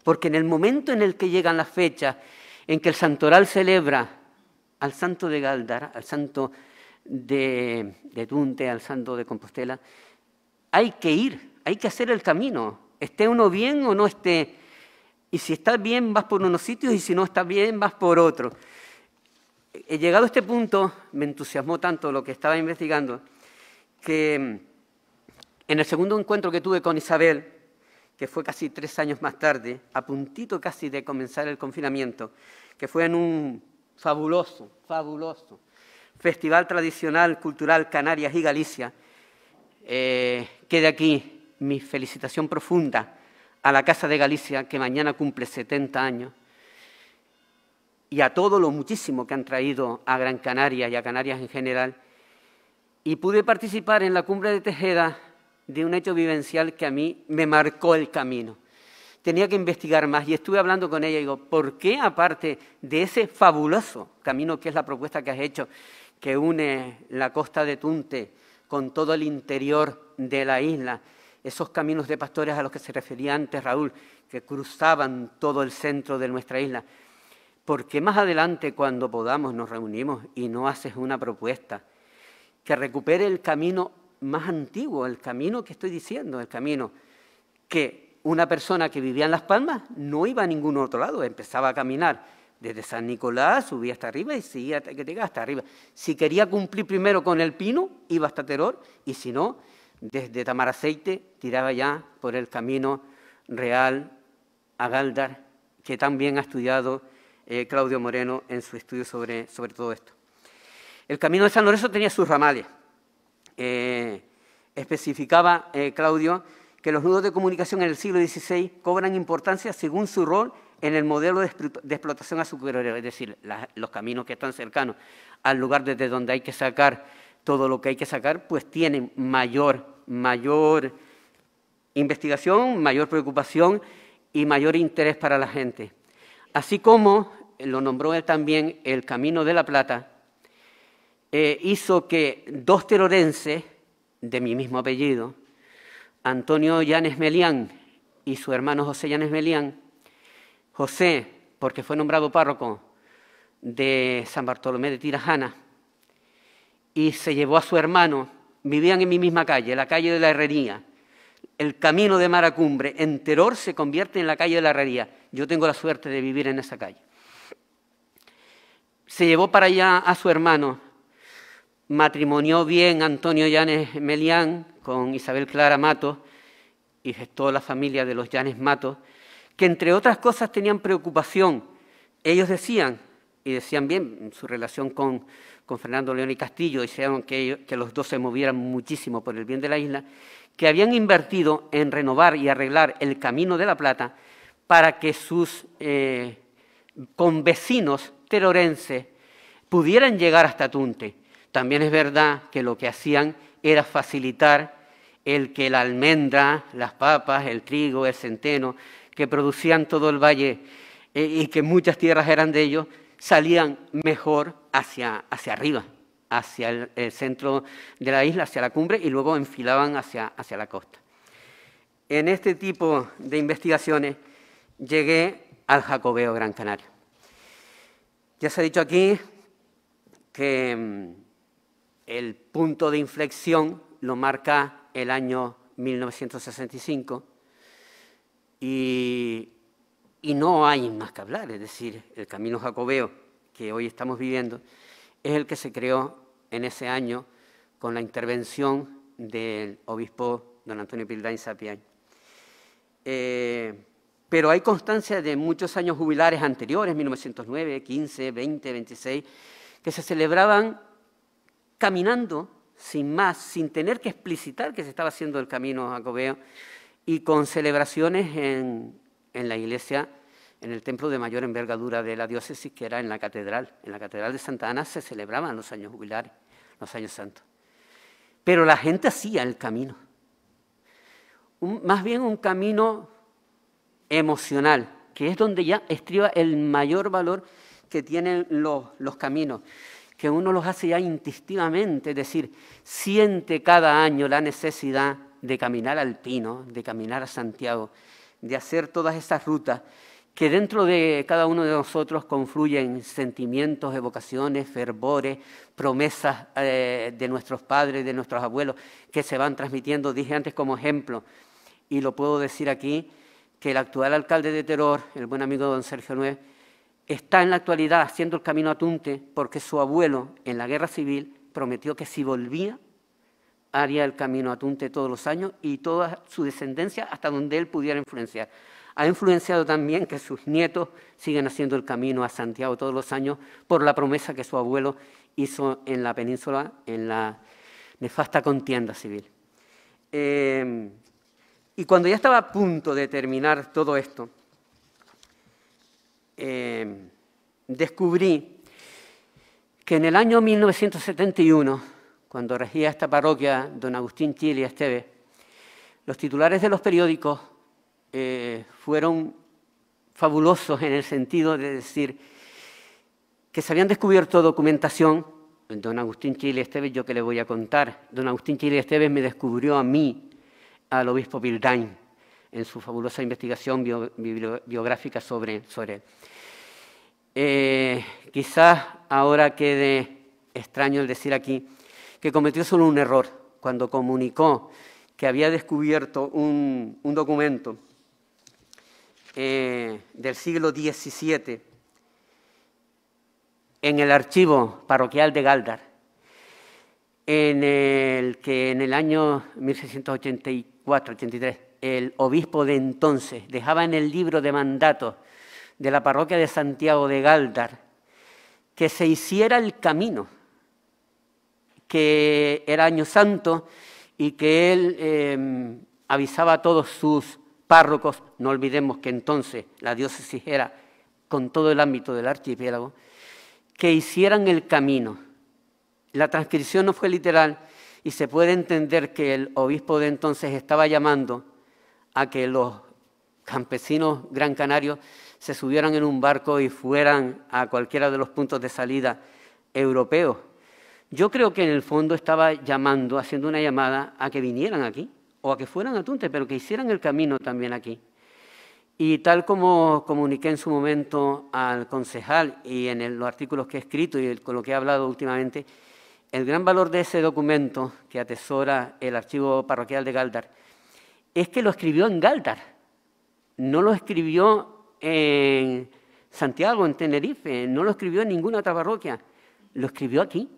Porque en el momento en el que llegan las fechas en que el santoral celebra al santo de Galdar, al santo de, de Tunte al Santo de Compostela, hay que ir, hay que hacer el camino, esté uno bien o no esté. Y si está bien, vas por unos sitios y si no está bien, vas por otro. He llegado a este punto, me entusiasmó tanto lo que estaba investigando, que mm, en el segundo encuentro que tuve con Isabel, que fue casi tres años más tarde, a puntito casi de comenzar el confinamiento, que fue en un fabuloso, fabuloso Festival Tradicional Cultural Canarias y Galicia, eh, quede aquí mi felicitación profunda a la Casa de Galicia, que mañana cumple 70 años, y a todo lo muchísimo que han traído a Gran Canaria y a Canarias en general. Y pude participar en la cumbre de Tejeda de un hecho vivencial que a mí me marcó el camino. Tenía que investigar más y estuve hablando con ella y digo, ¿por qué aparte de ese fabuloso camino que es la propuesta que has hecho, que une la costa de Tunte con todo el interior de la isla, esos caminos de pastores a los que se refería antes Raúl, que cruzaban todo el centro de nuestra isla. Porque más adelante, cuando podamos, nos reunimos y no haces una propuesta que recupere el camino más antiguo, el camino que estoy diciendo, el camino que una persona que vivía en Las Palmas no iba a ningún otro lado, empezaba a caminar desde San Nicolás subía hasta arriba y seguía hasta que arriba. Si quería cumplir primero con el pino, iba hasta Teror, y si no, desde Tamaraceite tiraba ya por el camino real a Galdar, que también ha estudiado eh, Claudio Moreno en su estudio sobre, todo esto. El camino de San Lorenzo tenía sus ramales. Eh, especificaba eh, Claudio que los nudos de comunicación en el siglo XVI cobran importancia según su rol en el modelo de, explotación azucarera, es decir, los caminos que están cercanos al lugar desde donde hay que sacar todo lo que hay que sacar, pues tienen mayor, mayor investigación, mayor preocupación y mayor interés para la gente. Así como lo nombró él también el Camino de la Plata, eh, hizo que dos terorenses de mi mismo apellido, Antonio Yanes Melián y su hermano José Yanes Melián, José, porque fue nombrado párroco de San Bartolomé de Tirajana, y se llevó a su hermano, vivían en mi misma calle, la calle de la Herrería, el camino de Maracumbre, en Teror se convierte en la calle de la Herrería. Yo tengo la suerte de vivir en esa calle. Se llevó para allá a su hermano, matrimonió bien Antonio Llanes Melián con Isabel Clara Matos y gestó la familia de los Llanes Matos que entre otras cosas tenían preocupación. Ellos decían, y decían bien, su relación con, Fernando León y Castillo, decían que, que los dos se movieran muchísimo por el bien de la isla, que habían invertido en renovar y arreglar el Camino de la Plata para que sus eh, convecinos terorenses pudieran llegar hasta Tunte. También es verdad que lo que hacían era facilitar el que la almendra, las papas, el trigo, el centeno, que producían todo el valle eh, y que muchas tierras eran de ellos, salían mejor hacia, hacia arriba, hacia el, centro de la isla, hacia la cumbre, y luego enfilaban hacia, hacia la costa. En este tipo de investigaciones llegué al Jacobeo Gran Canario. Ya se ha dicho aquí que mm, el punto de inflexión lo marca el año 1965 y, no hay más que hablar, es decir, el camino jacobeo que hoy estamos viviendo es el que se creó en ese año con la intervención del obispo don Antonio Pildain Sapián. Eh, pero hay constancia de muchos años jubilares anteriores, 1909, 15, 20, 26, que se celebraban caminando sin más, sin tener que explicitar que se estaba haciendo el camino jacobeo, y con celebraciones en, la iglesia, en el templo de mayor envergadura de la diócesis, que era en la catedral. En la catedral de Santa Ana se celebraban los años jubilares, los años santos. Pero la gente hacía el camino. más bien un camino emocional, que es donde ya estriba el mayor valor que tienen los, los caminos, que uno los hace ya instintivamente, es decir, siente cada año la necesidad de caminar al Pino, de caminar a Santiago, de hacer todas esas rutas que dentro de cada uno de nosotros confluyen sentimientos, evocaciones, fervores, promesas eh, de nuestros padres, de nuestros abuelos, que se van transmitiendo, dije antes como ejemplo, y lo puedo decir aquí, que el actual alcalde de Teror, el buen amigo don Sergio Nuez, está en la actualidad haciendo el camino a Tunte porque su abuelo en la guerra civil prometió que si volvía haría el camino a Tunte todos los años y toda su descendencia hasta donde él pudiera influenciar. Ha influenciado también que sus nietos siguen haciendo el camino a Santiago todos los años por la promesa que su abuelo hizo en la península, en la nefasta contienda civil. Em, y cuando ya estaba a punto de terminar todo esto, em, descubrí que en el año 1971 cuando regía esta parroquia don Agustín Chile Esteves, los titulares de los periódicos eh, fueron fabulosos en el sentido de decir que se habían descubierto documentación. Don Agustín Chile Esteves, yo que le voy a contar, don Agustín Chile Esteves me descubrió a mí, al obispo Bildain, en su fabulosa investigación biográfica sobre, sobre él. Eh, quizás ahora quede extraño el decir aquí que cometió solo un error cuando comunicó que había descubierto un, documento eh, del siglo XVII en el archivo parroquial de Galdar, en el que en el año 1684-83 el obispo de entonces dejaba en el libro de mandato de la parroquia de Santiago de Galdar que se hiciera el camino que era año santo y que él em, avisaba a todos sus párrocos, no olvidemos que entonces la diócesis era con todo el ámbito del archipiélago, que hicieran el camino. La transcripción no fue literal y se puede entender que el obispo de entonces estaba llamando a que los campesinos gran canarios se subieran en un barco y fueran a cualquiera de los puntos de salida europeos yo creo que en el fondo estaba llamando, haciendo una llamada a que vinieran aquí o a que fueran a Tunte, pero que hicieran el camino también aquí. Y tal como comuniqué en su momento al concejal y en los artículos que he escrito y con lo que he hablado últimamente, el gran valor de ese documento que atesora el archivo parroquial de Galdar es que lo escribió en Galdar, no lo escribió en Santiago, en Tenerife, no lo escribió en ninguna otra parroquia, lo escribió aquí,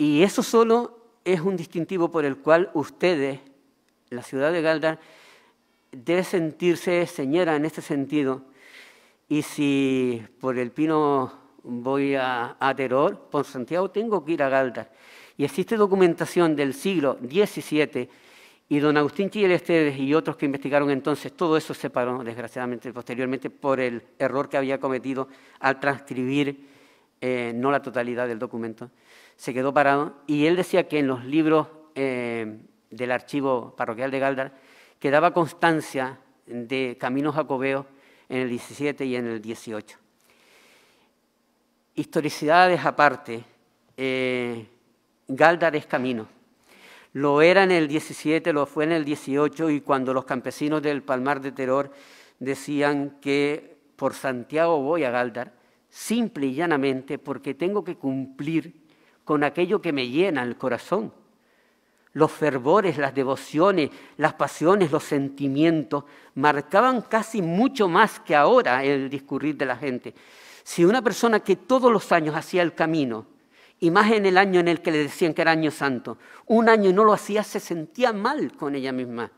y eso solo es un distintivo por el cual ustedes, la ciudad de Galdar, debe sentirse señora en este sentido. Y si por el pino voy a, a por Santiago tengo que ir a Galdar. Y existe documentación del siglo XVII y don Agustín Esteves y otros que investigaron entonces, todo eso se paró, desgraciadamente, posteriormente, por el error que había cometido al transcribir eh, no la totalidad del documento se quedó parado y él decía que en los libros eh, del archivo parroquial de Galdar quedaba constancia de caminos jacobeos en el 17 y en el 18. Historicidades aparte, eh, Galdar es camino. Lo era en el 17, lo fue en el 18 y cuando los campesinos del Palmar de Terror decían que por Santiago voy a Galdar, simple y llanamente porque tengo que cumplir con aquello que me llena el corazón. Los fervores, las devociones, las pasiones, los sentimientos marcaban casi mucho más que ahora el discurrir de la gente. Si una persona que todos los años hacía el camino, y más en el año en el que le decían que era año santo, un año y no lo hacía, se sentía mal con ella misma.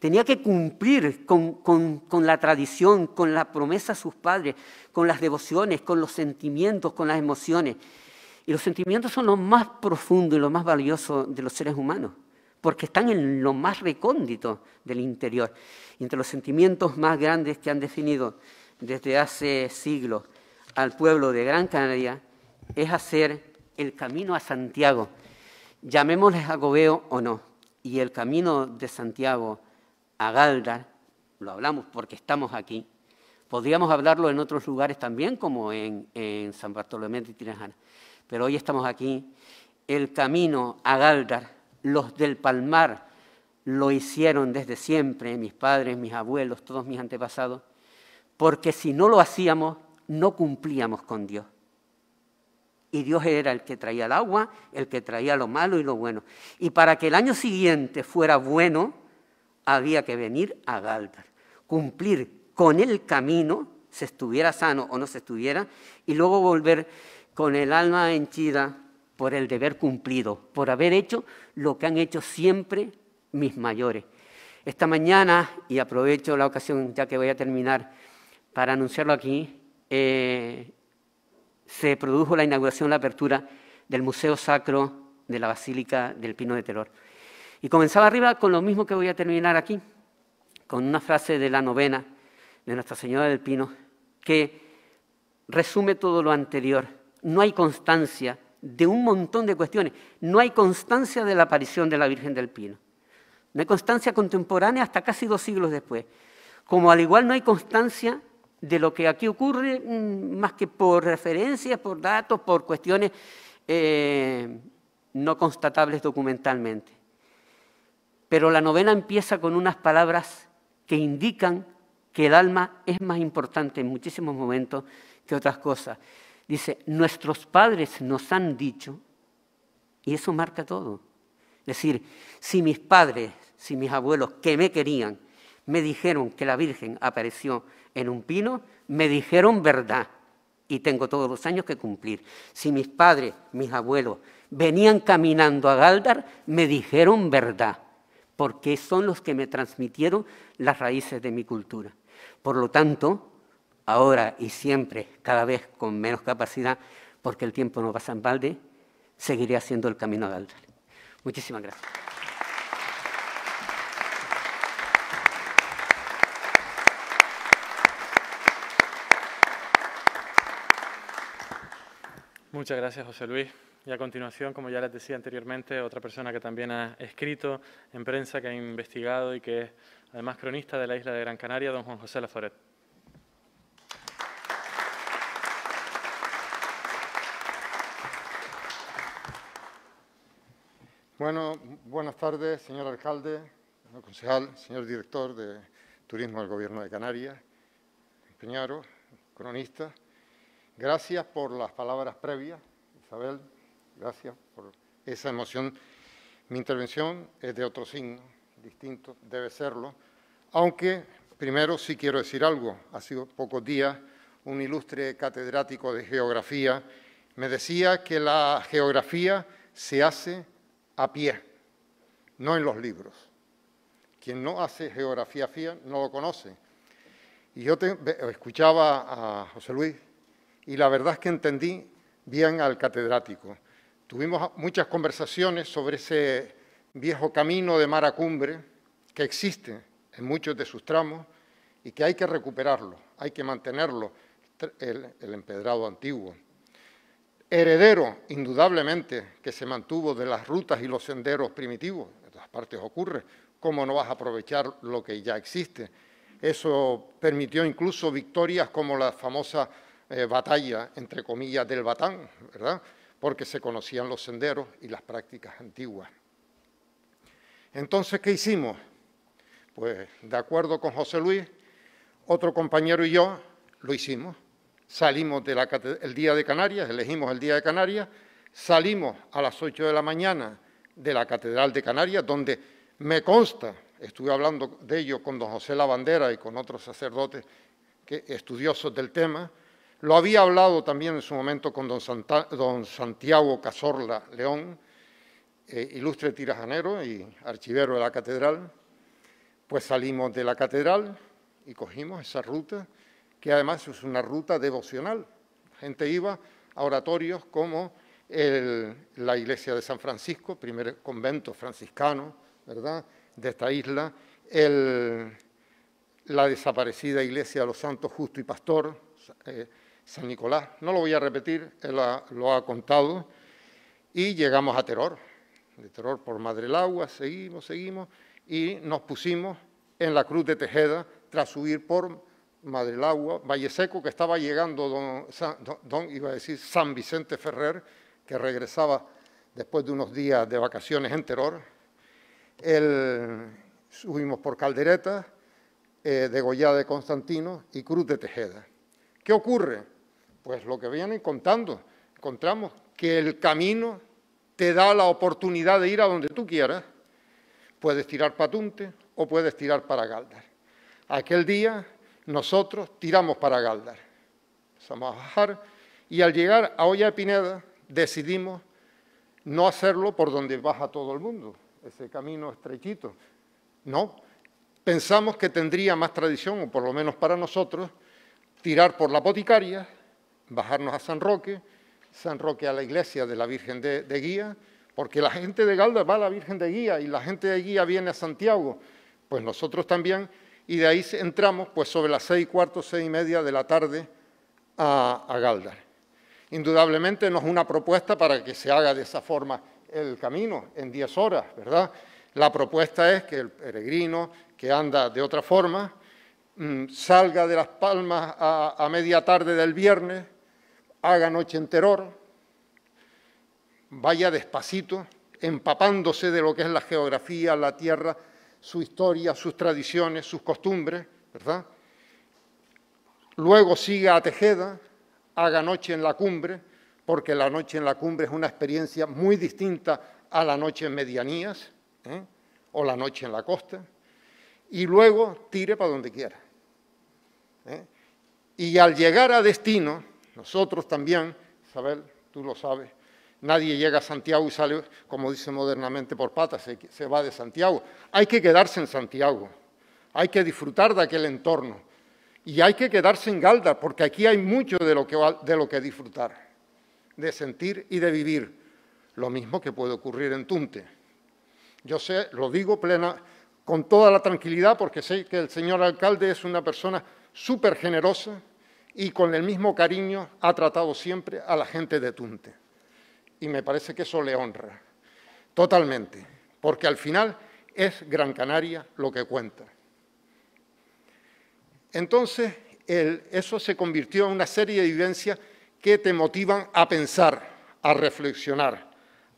Tenía que cumplir con, con, la tradición, con la promesa a sus padres, con las devociones, con los sentimientos, con las emociones. Y los sentimientos son lo más profundo y lo más valioso de los seres humanos, porque están en lo más recóndito del interior. Entre los sentimientos más grandes que han definido desde hace siglos al pueblo de Gran Canaria es hacer el camino a Santiago, llamémosles agobeo o no, y el camino de Santiago a Galdar, lo hablamos porque estamos aquí, podríamos hablarlo en otros lugares también, como en, San Bartolomé de Tirajana, pero hoy estamos aquí. El camino a Galdar, los del Palmar, lo hicieron desde siempre, mis padres, mis abuelos, todos mis antepasados, porque si no lo hacíamos, no cumplíamos con Dios. Y Dios era el que traía el agua, el que traía lo malo y lo bueno. Y para que el año siguiente fuera bueno, había que venir a Galdar, cumplir con el camino, se estuviera sano o no se estuviera, y luego volver con el alma henchida por el deber cumplido, por haber hecho lo que han hecho siempre mis mayores. Esta mañana, y aprovecho la ocasión ya que voy a terminar para anunciarlo aquí, eh, se produjo la inauguración, la apertura del Museo Sacro de la Basílica del Pino de Terror. Y comenzaba arriba con lo mismo que voy a terminar aquí, con una frase de la novena de Nuestra Señora del Pino, que resume todo lo anterior no hay constancia de un montón de cuestiones. No hay constancia de la aparición de la Virgen del Pino. No hay constancia contemporánea hasta casi dos siglos después. Como al igual no hay constancia de lo que aquí ocurre, mm, más que por referencias, por datos, por cuestiones eh, no constatables documentalmente. Pero la novena empieza con unas palabras que indican que el alma es más importante en muchísimos momentos que otras cosas. Dice, nuestros padres nos han dicho, y eso marca todo. Es decir, si mis padres, si mis abuelos que me querían, me dijeron que la Virgen apareció en un pino, me dijeron verdad y tengo todos los años que cumplir. Si mis padres, mis abuelos, venían caminando a Galdar, me dijeron verdad, porque son los que me transmitieron las raíces de mi cultura. Por lo tanto, ahora y siempre, cada vez con menos capacidad, porque el tiempo no pasa en balde, seguiré haciendo el camino de Muchísimas gracias. Muchas gracias, José Luis. Y a continuación, como ya les decía anteriormente, otra persona que también ha escrito en prensa, que ha investigado y que es además cronista de la isla de Gran Canaria, don Juan José Laforet. Bueno, buenas tardes, señor alcalde, señor concejal, señor director de Turismo del Gobierno de Canarias, Peñaro, cronista. Gracias por las palabras previas, Isabel, gracias por esa emoción. Mi intervención es de otro signo, distinto, debe serlo, aunque primero sí quiero decir algo. Hace pocos días un ilustre catedrático de geografía me decía que la geografía se hace a pie, no en los libros. Quien no hace geografía fía no lo conoce. Y yo te, escuchaba a José Luis y la verdad es que entendí bien al catedrático. Tuvimos muchas conversaciones sobre ese viejo camino de mar a cumbre que existe en muchos de sus tramos y que hay que recuperarlo, hay que mantenerlo, el empedrado antiguo, heredero, indudablemente, que se mantuvo de las rutas y los senderos primitivos, en todas partes ocurre, ¿cómo no vas a aprovechar lo que ya existe? Eso permitió incluso victorias como la famosa eh, batalla, entre comillas, del Batán, ¿verdad? Porque se conocían los senderos y las prácticas antiguas. Entonces, ¿qué hicimos? Pues, de acuerdo con José Luis, otro compañero y yo lo hicimos salimos del Día de Canarias, elegimos el Día de Canarias, salimos a las 8 de la mañana de la Catedral de Canarias, donde me consta, estuve hablando de ello con don José Lavandera y con otros sacerdotes que, estudiosos del tema, lo había hablado también en su momento con don, Santiago Casorla León, eh, ilustre tirajanero y archivero de la catedral, pues salimos de la catedral y cogimos esa ruta que además es una ruta devocional. La gente iba a oratorios como la iglesia de San Francisco, primer convento franciscano, ¿verdad?, de esta isla, la desaparecida iglesia de los santos justo y pastor, eh, San Nicolás. No lo voy a repetir, él lo ha contado. Y llegamos a Terror, de Terror por Madre el Agua, seguimos, seguimos, y nos pusimos en la Cruz de Tejeda tras subir por Agua, Valle Seco, que estaba llegando don, iba a decir San Vicente Ferrer, que regresaba después de unos días de vacaciones en Terror. El, subimos por Caldereta, eh, Degollada de Constantino y Cruz de Tejeda. ¿Qué ocurre? Pues lo que vienen contando, encontramos que el camino te da la oportunidad de ir a donde tú quieras. Puedes tirar para Tunte o puedes tirar para Galdar. Aquel día nosotros tiramos para Galdar. Empezamos a bajar y al llegar a Olla de Pineda decidimos no hacerlo por donde baja todo el mundo, ese camino estrechito. No, pensamos que tendría más tradición, o por lo menos para nosotros, tirar por la boticaria, bajarnos a San Roque, San Roque a la iglesia de la Virgen de, de Guía, porque la gente de Galdar va a la Virgen de Guía y la gente de Guía viene a Santiago. Pues nosotros también y de ahí entramos pues sobre las seis y cuarto, seis y media de la tarde a, a Galdar. Indudablemente no es una propuesta para que se haga de esa forma el camino en 10 horas, ¿verdad? La propuesta es que el peregrino que anda de otra forma mm, salga de Las Palmas a, media tarde del viernes, haga noche en vaya despacito, empapándose de lo que es la geografía, la tierra, su historia, sus tradiciones, sus costumbres, ¿verdad? Luego siga a Tejeda, haga noche en la cumbre, porque la noche en la cumbre es una experiencia muy distinta a la noche en medianías ¿eh? o la noche en la costa, y luego tire para donde quiera. ¿eh? Y al llegar a destino, nosotros también, Isabel, tú lo sabes, Nadie llega a Santiago y sale, como dice modernamente, por patas, se, va de Santiago. Hay que quedarse en Santiago, hay que disfrutar de aquel entorno y hay que quedarse en Galda, porque aquí hay mucho de lo que, de lo que disfrutar, de sentir y de vivir. Lo mismo que puede ocurrir en Tunte. Yo sé, lo digo plena, con toda la tranquilidad, porque sé que el señor alcalde es una persona súper generosa y con el mismo cariño ha tratado siempre a la gente de Tunte y me parece que eso le honra totalmente, porque al final es Gran Canaria lo que cuenta. Entonces, eso se convirtió en una serie de evidencias que te motivan a pensar, a reflexionar,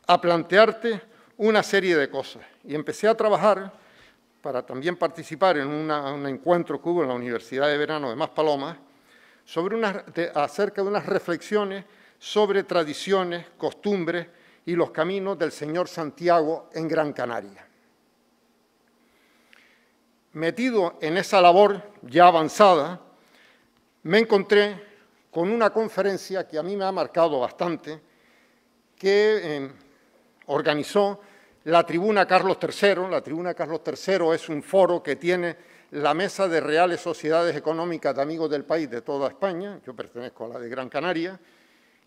a plantearte una serie de cosas. Y empecé a trabajar para también participar en un encuentro que hubo en la Universidad de Verano de Más Palomas sobre acerca de unas reflexiones sobre tradiciones, costumbres y los caminos del señor Santiago en Gran Canaria. Metido en esa labor ya avanzada, me encontré con una conferencia que a mí me ha marcado bastante, que eh, organizó la Tribuna Carlos III. La Tribuna Carlos III es un foro que tiene la Mesa de Reales Sociedades Económicas de Amigos del País de toda España, yo pertenezco a la de Gran Canaria,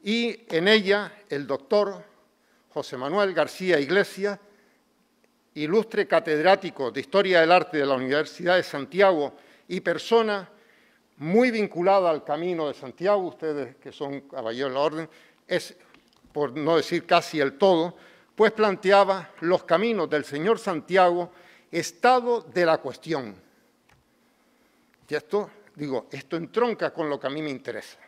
y en ella el doctor José Manuel García Iglesias, ilustre catedrático de Historia del Arte de la Universidad de Santiago y persona muy vinculada al Camino de Santiago, ustedes que son caballeros de la Orden, es, por no decir casi el todo, pues planteaba los caminos del señor Santiago, estado de la cuestión. Y esto, digo, esto entronca con lo que a mí me interesa.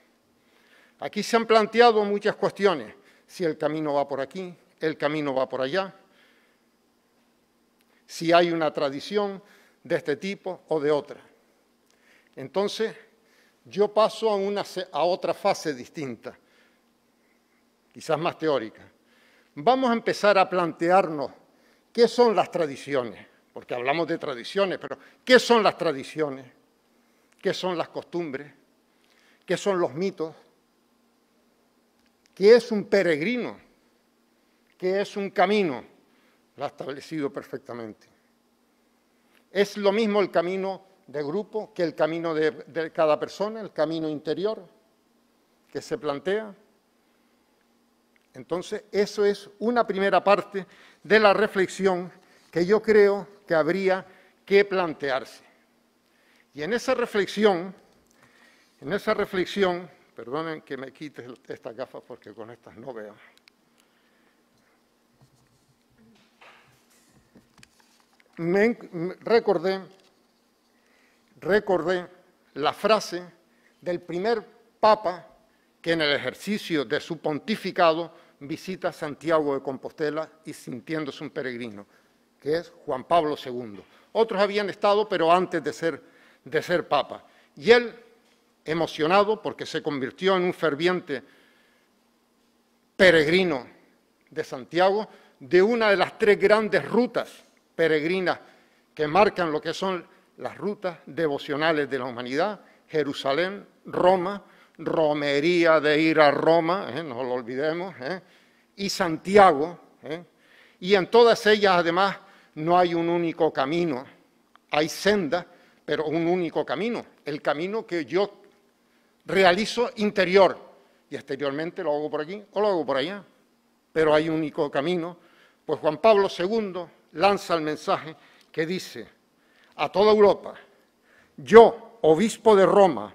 Aquí se han planteado muchas cuestiones, si el camino va por aquí, el camino va por allá, si hay una tradición de este tipo o de otra. Entonces, yo paso a, una, a otra fase distinta, quizás más teórica. Vamos a empezar a plantearnos qué son las tradiciones, porque hablamos de tradiciones, pero ¿qué son las tradiciones? ¿Qué son las costumbres? ¿Qué son los mitos? que es un peregrino, que es un camino, lo ha establecido perfectamente. Es lo mismo el camino de grupo que el camino de, de cada persona, el camino interior que se plantea. Entonces, eso es una primera parte de la reflexión que yo creo que habría que plantearse. Y en esa reflexión, en esa reflexión, Perdonen que me quite estas gafas porque con estas no veo. recordé, la frase del primer papa que en el ejercicio de su pontificado visita Santiago de Compostela y sintiéndose un peregrino, que es Juan Pablo II. Otros habían estado, pero antes de ser, de ser papa. Y él emocionado porque se convirtió en un ferviente peregrino de Santiago, de una de las tres grandes rutas peregrinas que marcan lo que son las rutas devocionales de la humanidad, Jerusalén, Roma, romería de ir a Roma, eh, no lo olvidemos, eh, y Santiago. Eh, y en todas ellas, además, no hay un único camino, hay sendas, pero un único camino, el camino que yo realizo interior y exteriormente lo hago por aquí o lo hago por allá. Pero hay un único camino, pues Juan Pablo II lanza el mensaje que dice a toda Europa, yo, obispo de Roma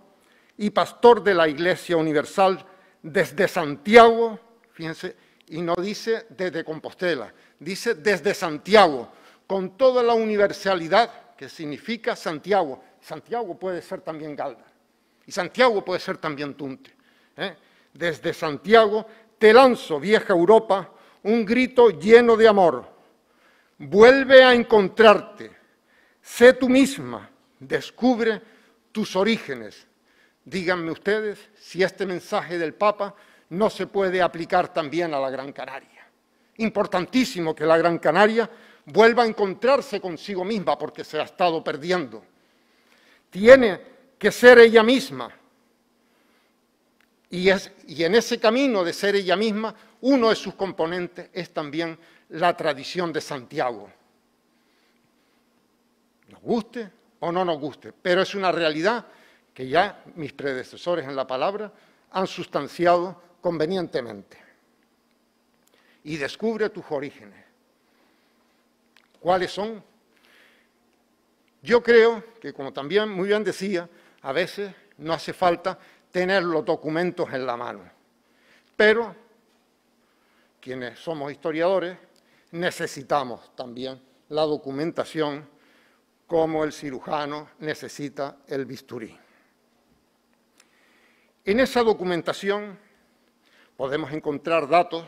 y pastor de la Iglesia Universal desde Santiago, fíjense, y no dice desde Compostela, dice desde Santiago, con toda la universalidad que significa Santiago. Santiago puede ser también Galda. Y Santiago puede ser también Tunte. ¿eh? Desde Santiago te lanzo, vieja Europa, un grito lleno de amor. Vuelve a encontrarte, sé tú misma, descubre tus orígenes. Díganme ustedes si este mensaje del Papa no se puede aplicar también a la Gran Canaria. Importantísimo que la Gran Canaria vuelva a encontrarse consigo misma porque se ha estado perdiendo. Tiene que ser ella misma. Y, y en ese camino de ser ella misma, uno de sus componentes es también la tradición de Santiago. Nos guste o no nos guste, pero es una realidad que ya mis predecesores en la palabra han sustanciado convenientemente. Y descubre tus orígenes. ¿Cuáles son? Yo creo que, como también muy bien decía, a veces no hace falta tener los documentos en la mano. Pero quienes somos historiadores necesitamos también la documentación como el cirujano necesita el bisturí. En esa documentación podemos encontrar datos,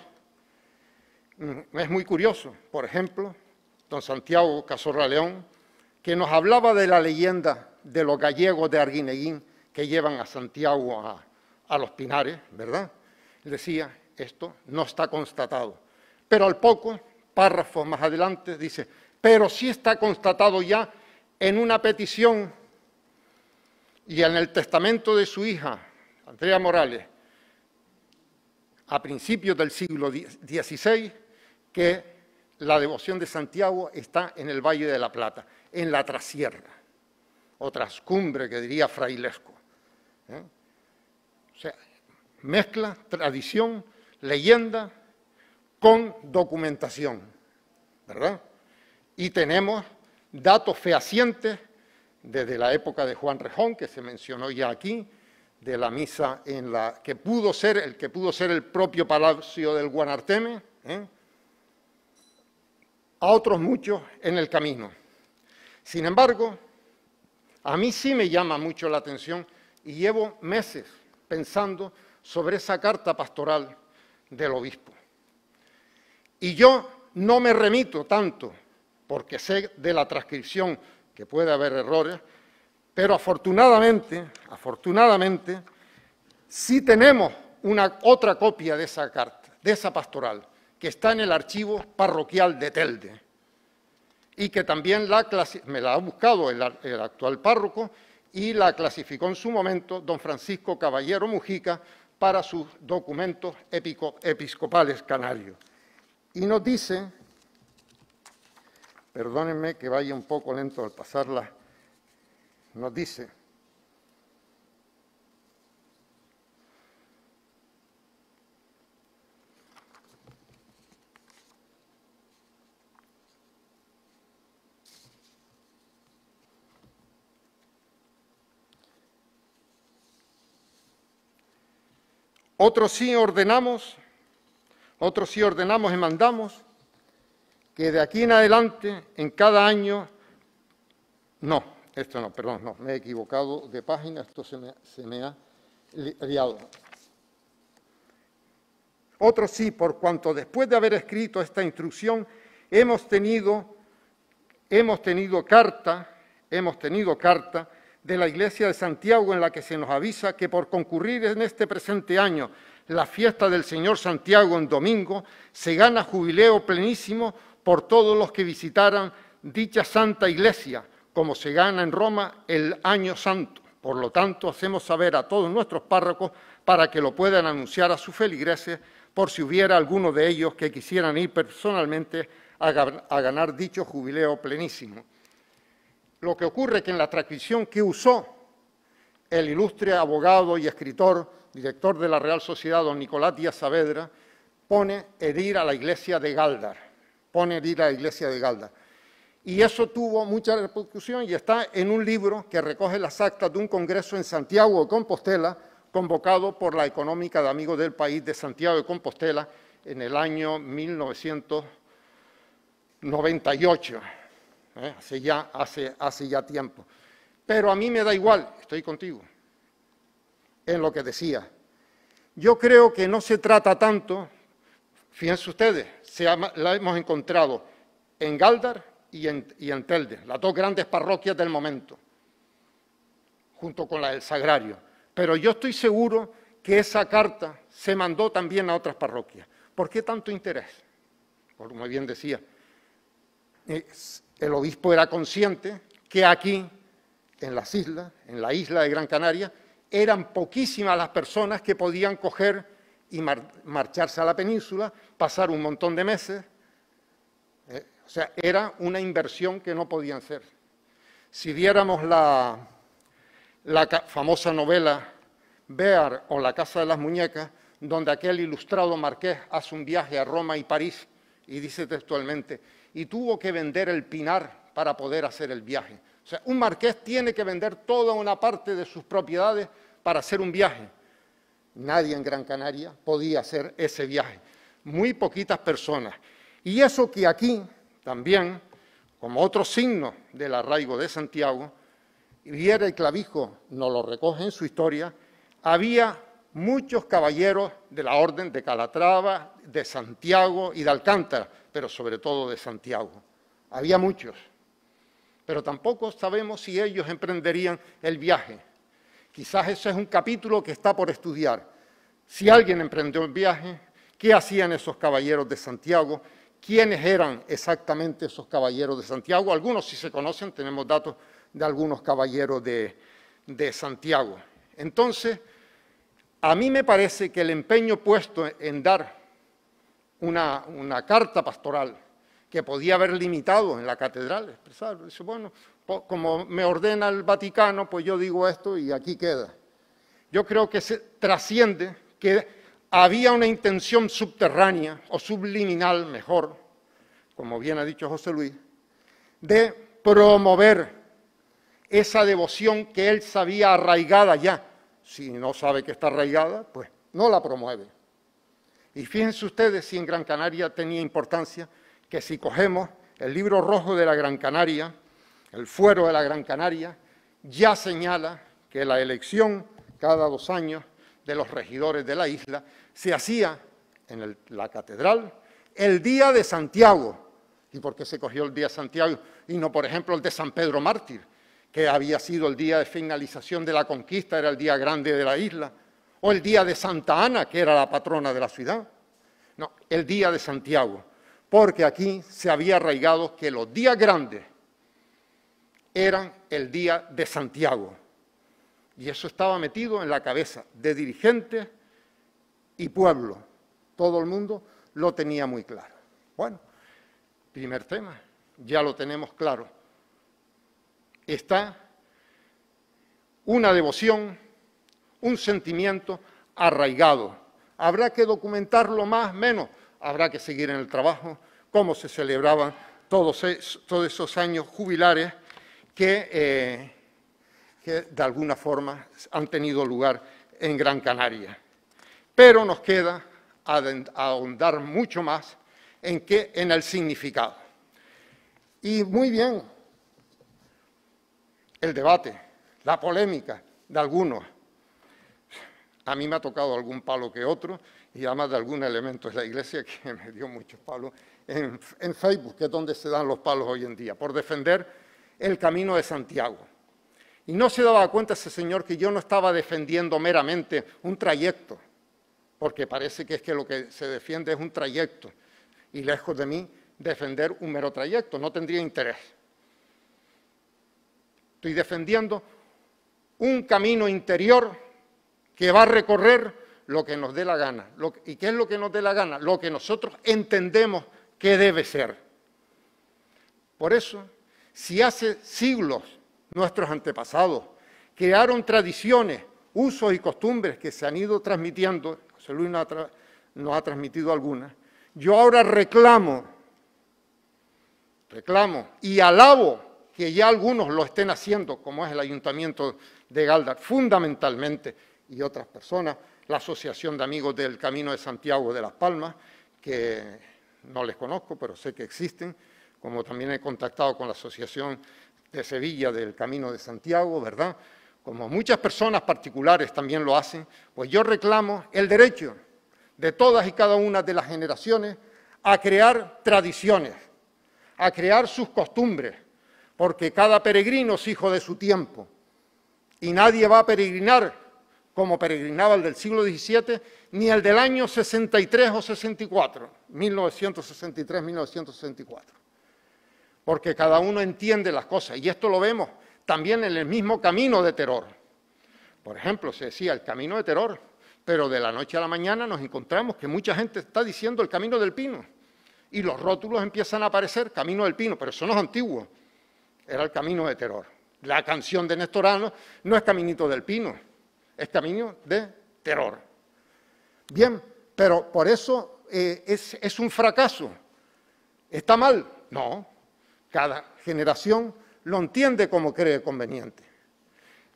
mm, es muy curioso, por ejemplo, don Santiago Casorra León, que nos hablaba de la leyenda de los gallegos de Arguineguín que llevan a Santiago a, los pinares, ¿verdad? Decía, esto no está constatado. Pero al poco, párrafos más adelante, dice, pero sí está constatado ya en una petición y en el testamento de su hija, Andrea Morales, a principios del siglo XVI, que la devoción de Santiago está en el Valle de la Plata, en la Trasierra otras cumbres que diría frailesco. ¿eh? O sea, mezcla tradición, leyenda con documentación, ¿verdad? Y tenemos datos fehacientes desde la época de Juan Rejón, que se mencionó ya aquí, de la misa en la que pudo ser el que pudo ser el propio palacio del Guanarteme, ¿eh? a otros muchos en el camino. Sin embargo, a mí sí me llama mucho la atención y llevo meses pensando sobre esa carta pastoral del obispo. Y yo no me remito tanto, porque sé de la transcripción que puede haber errores, pero afortunadamente, afortunadamente, sí tenemos una otra copia de esa carta, de esa pastoral, que está en el archivo parroquial de Telde y que también me la ha buscado el, el actual párroco y la clasificó en su momento don Francisco Caballero Mujica para sus documentos episcopales canarios. Y nos dice, perdónenme que vaya un poco lento al pasarla, nos dice, Otros sí ordenamos, otros sí ordenamos y mandamos que de aquí en adelante, en cada año, no, esto no, perdón, no, me he equivocado de página, esto se me, ha liado. Otros sí, por cuanto después de haber escrito esta instrucción, hemos tenido, hemos tenido carta, hemos tenido carta de la Iglesia de Santiago en la que se nos avisa que por concurrir en este presente año la fiesta del Señor Santiago en domingo, se gana jubileo plenísimo por todos los que visitaran dicha santa iglesia, como se gana en Roma el año santo. Por lo tanto, hacemos saber a todos nuestros párrocos para que lo puedan anunciar a sus feligreses por si hubiera alguno de ellos que quisieran ir personalmente a, ganar dicho jubileo plenísimo. Lo que ocurre es que en la transcripción que usó el ilustre abogado y escritor, director de la Real Sociedad, don Nicolás Díaz Saavedra, pone herir a la iglesia de Galdar, pone herir a la iglesia de Galdar. Y eso tuvo mucha repercusión y está en un libro que recoge las actas de un congreso en Santiago de Compostela, convocado por la Económica de Amigos del País de Santiago de Compostela en el año 1998. ¿eh? hace, ya, hace, hace ya tiempo. Pero a mí me da igual, estoy contigo, en lo que decía. Yo creo que no se trata tanto, fíjense ustedes, la hemos encontrado en Galdar y en, y en Telde, las dos grandes parroquias del momento, junto con la del Sagrario. Pero yo estoy seguro que esa carta se mandó también a otras parroquias. ¿Por qué tanto interés? Como bien decía, el obispo era consciente que aquí, en las islas, en la isla de Gran Canaria, eran poquísimas las personas que podían coger y marcharse a la península, pasar un montón de meses. Eh, o sea, era una inversión que no podían hacer. Si viéramos la, la famosa novela Bear o La Casa de las Muñecas, donde aquel ilustrado marqués hace un viaje a Roma y París y dice textualmente, y tuvo que vender el pinar para poder hacer el viaje. O sea, un marqués tiene que vender toda una parte de sus propiedades para hacer un viaje. Nadie en Gran Canaria podía hacer ese viaje, muy poquitas personas. Y eso que aquí también, como otro signo del arraigo de Santiago, Viera el Clavijo nos lo recoge en su historia, había muchos caballeros de la Orden de Calatrava de Santiago y de Alcántara, pero sobre todo de Santiago. Había muchos, pero tampoco sabemos si ellos emprenderían el viaje. Quizás eso es un capítulo que está por estudiar. Si alguien emprendió el viaje, ¿qué hacían esos caballeros de Santiago? ¿Quiénes eran exactamente esos caballeros de Santiago? Algunos, si se conocen, tenemos datos de algunos caballeros de, de Santiago. Entonces, a mí me parece que el empeño puesto en dar una, carta pastoral que podía haber limitado en la catedral, expresar, dice, bueno, como me ordena el Vaticano, pues yo digo esto y aquí queda. Yo creo que se trasciende que había una intención subterránea o subliminal, mejor, como bien ha dicho José Luis, de promover esa devoción que él sabía arraigada ya. Si no sabe que está arraigada, pues no la promueve. Y fíjense ustedes si en Gran Canaria tenía importancia que si cogemos el libro rojo de la Gran Canaria, el fuero de la Gran Canaria, ya señala que la elección cada dos años de los regidores de la isla se hacía en la catedral el día de Santiago. ¿Y por qué se cogió el día de Santiago y no, por ejemplo, el de San Pedro Mártir, que había sido el día de finalización de la conquista, era el día grande de la isla? o el día de Santa Ana, que era la patrona de la ciudad. No, el día de Santiago, porque aquí se había arraigado que los días grandes eran el día de Santiago. Y eso estaba metido en la cabeza de dirigentes y pueblo. Todo el mundo lo tenía muy claro. Bueno, primer tema, ya lo tenemos claro. Está una devoción un sentimiento arraigado. Habrá que documentarlo más, menos. Habrá que seguir en el trabajo, cómo se celebraban todos, esos años jubilares eh, que, de alguna forma han tenido lugar en Gran Canaria. Pero nos queda ahondar mucho más en, qué, en el significado. Y muy bien, el debate, la polémica de algunos, a mí me ha tocado algún palo que otro y además de algún elemento de la iglesia que me dio muchos palos en, en Facebook, que es donde se dan los palos hoy en día, por defender el camino de Santiago. Y no se daba cuenta ese señor que yo no estaba defendiendo meramente un trayecto, porque parece que es que lo que se defiende es un trayecto. Y lejos de mí defender un mero trayecto, no tendría interés. Estoy defendiendo un camino interior que va a recorrer lo que nos dé la gana. ¿Y qué es lo que nos dé la gana? Lo que nosotros entendemos que debe ser. Por eso, si hace siglos nuestros antepasados crearon tradiciones, usos y costumbres que se han ido transmitiendo, José Luis ha, ha transmitido algunas, yo ahora reclamo, reclamo y alabo que ya algunos lo estén haciendo, como es el Ayuntamiento de Galdar, fundamentalmente y otras personas, la Asociación de Amigos del Camino de Santiago de Las Palmas, que no les conozco, pero sé que existen, como también he contactado con la Asociación de Sevilla del Camino de Santiago, ¿verdad? Como muchas personas particulares también lo hacen, pues yo reclamo el derecho de todas y cada una de las generaciones a crear tradiciones, a crear sus costumbres, porque cada peregrino es hijo de su tiempo y nadie va a peregrinar como peregrinaba el del siglo XVII, ni el del año 63 o 64, 1963-1964. Porque cada uno entiende las cosas, y esto lo vemos también en el mismo camino de terror. Por ejemplo, se decía el camino de terror, pero de la noche a la mañana nos encontramos que mucha gente está diciendo el camino del pino, y los rótulos empiezan a aparecer, camino del pino, pero eso no es antiguo, era el camino de terror. La canción de Néstorano no es Caminito del Pino, es camino de terror. Bien, pero por eso eh, es, un fracaso. ¿Está mal? No. Cada generación lo entiende como cree conveniente.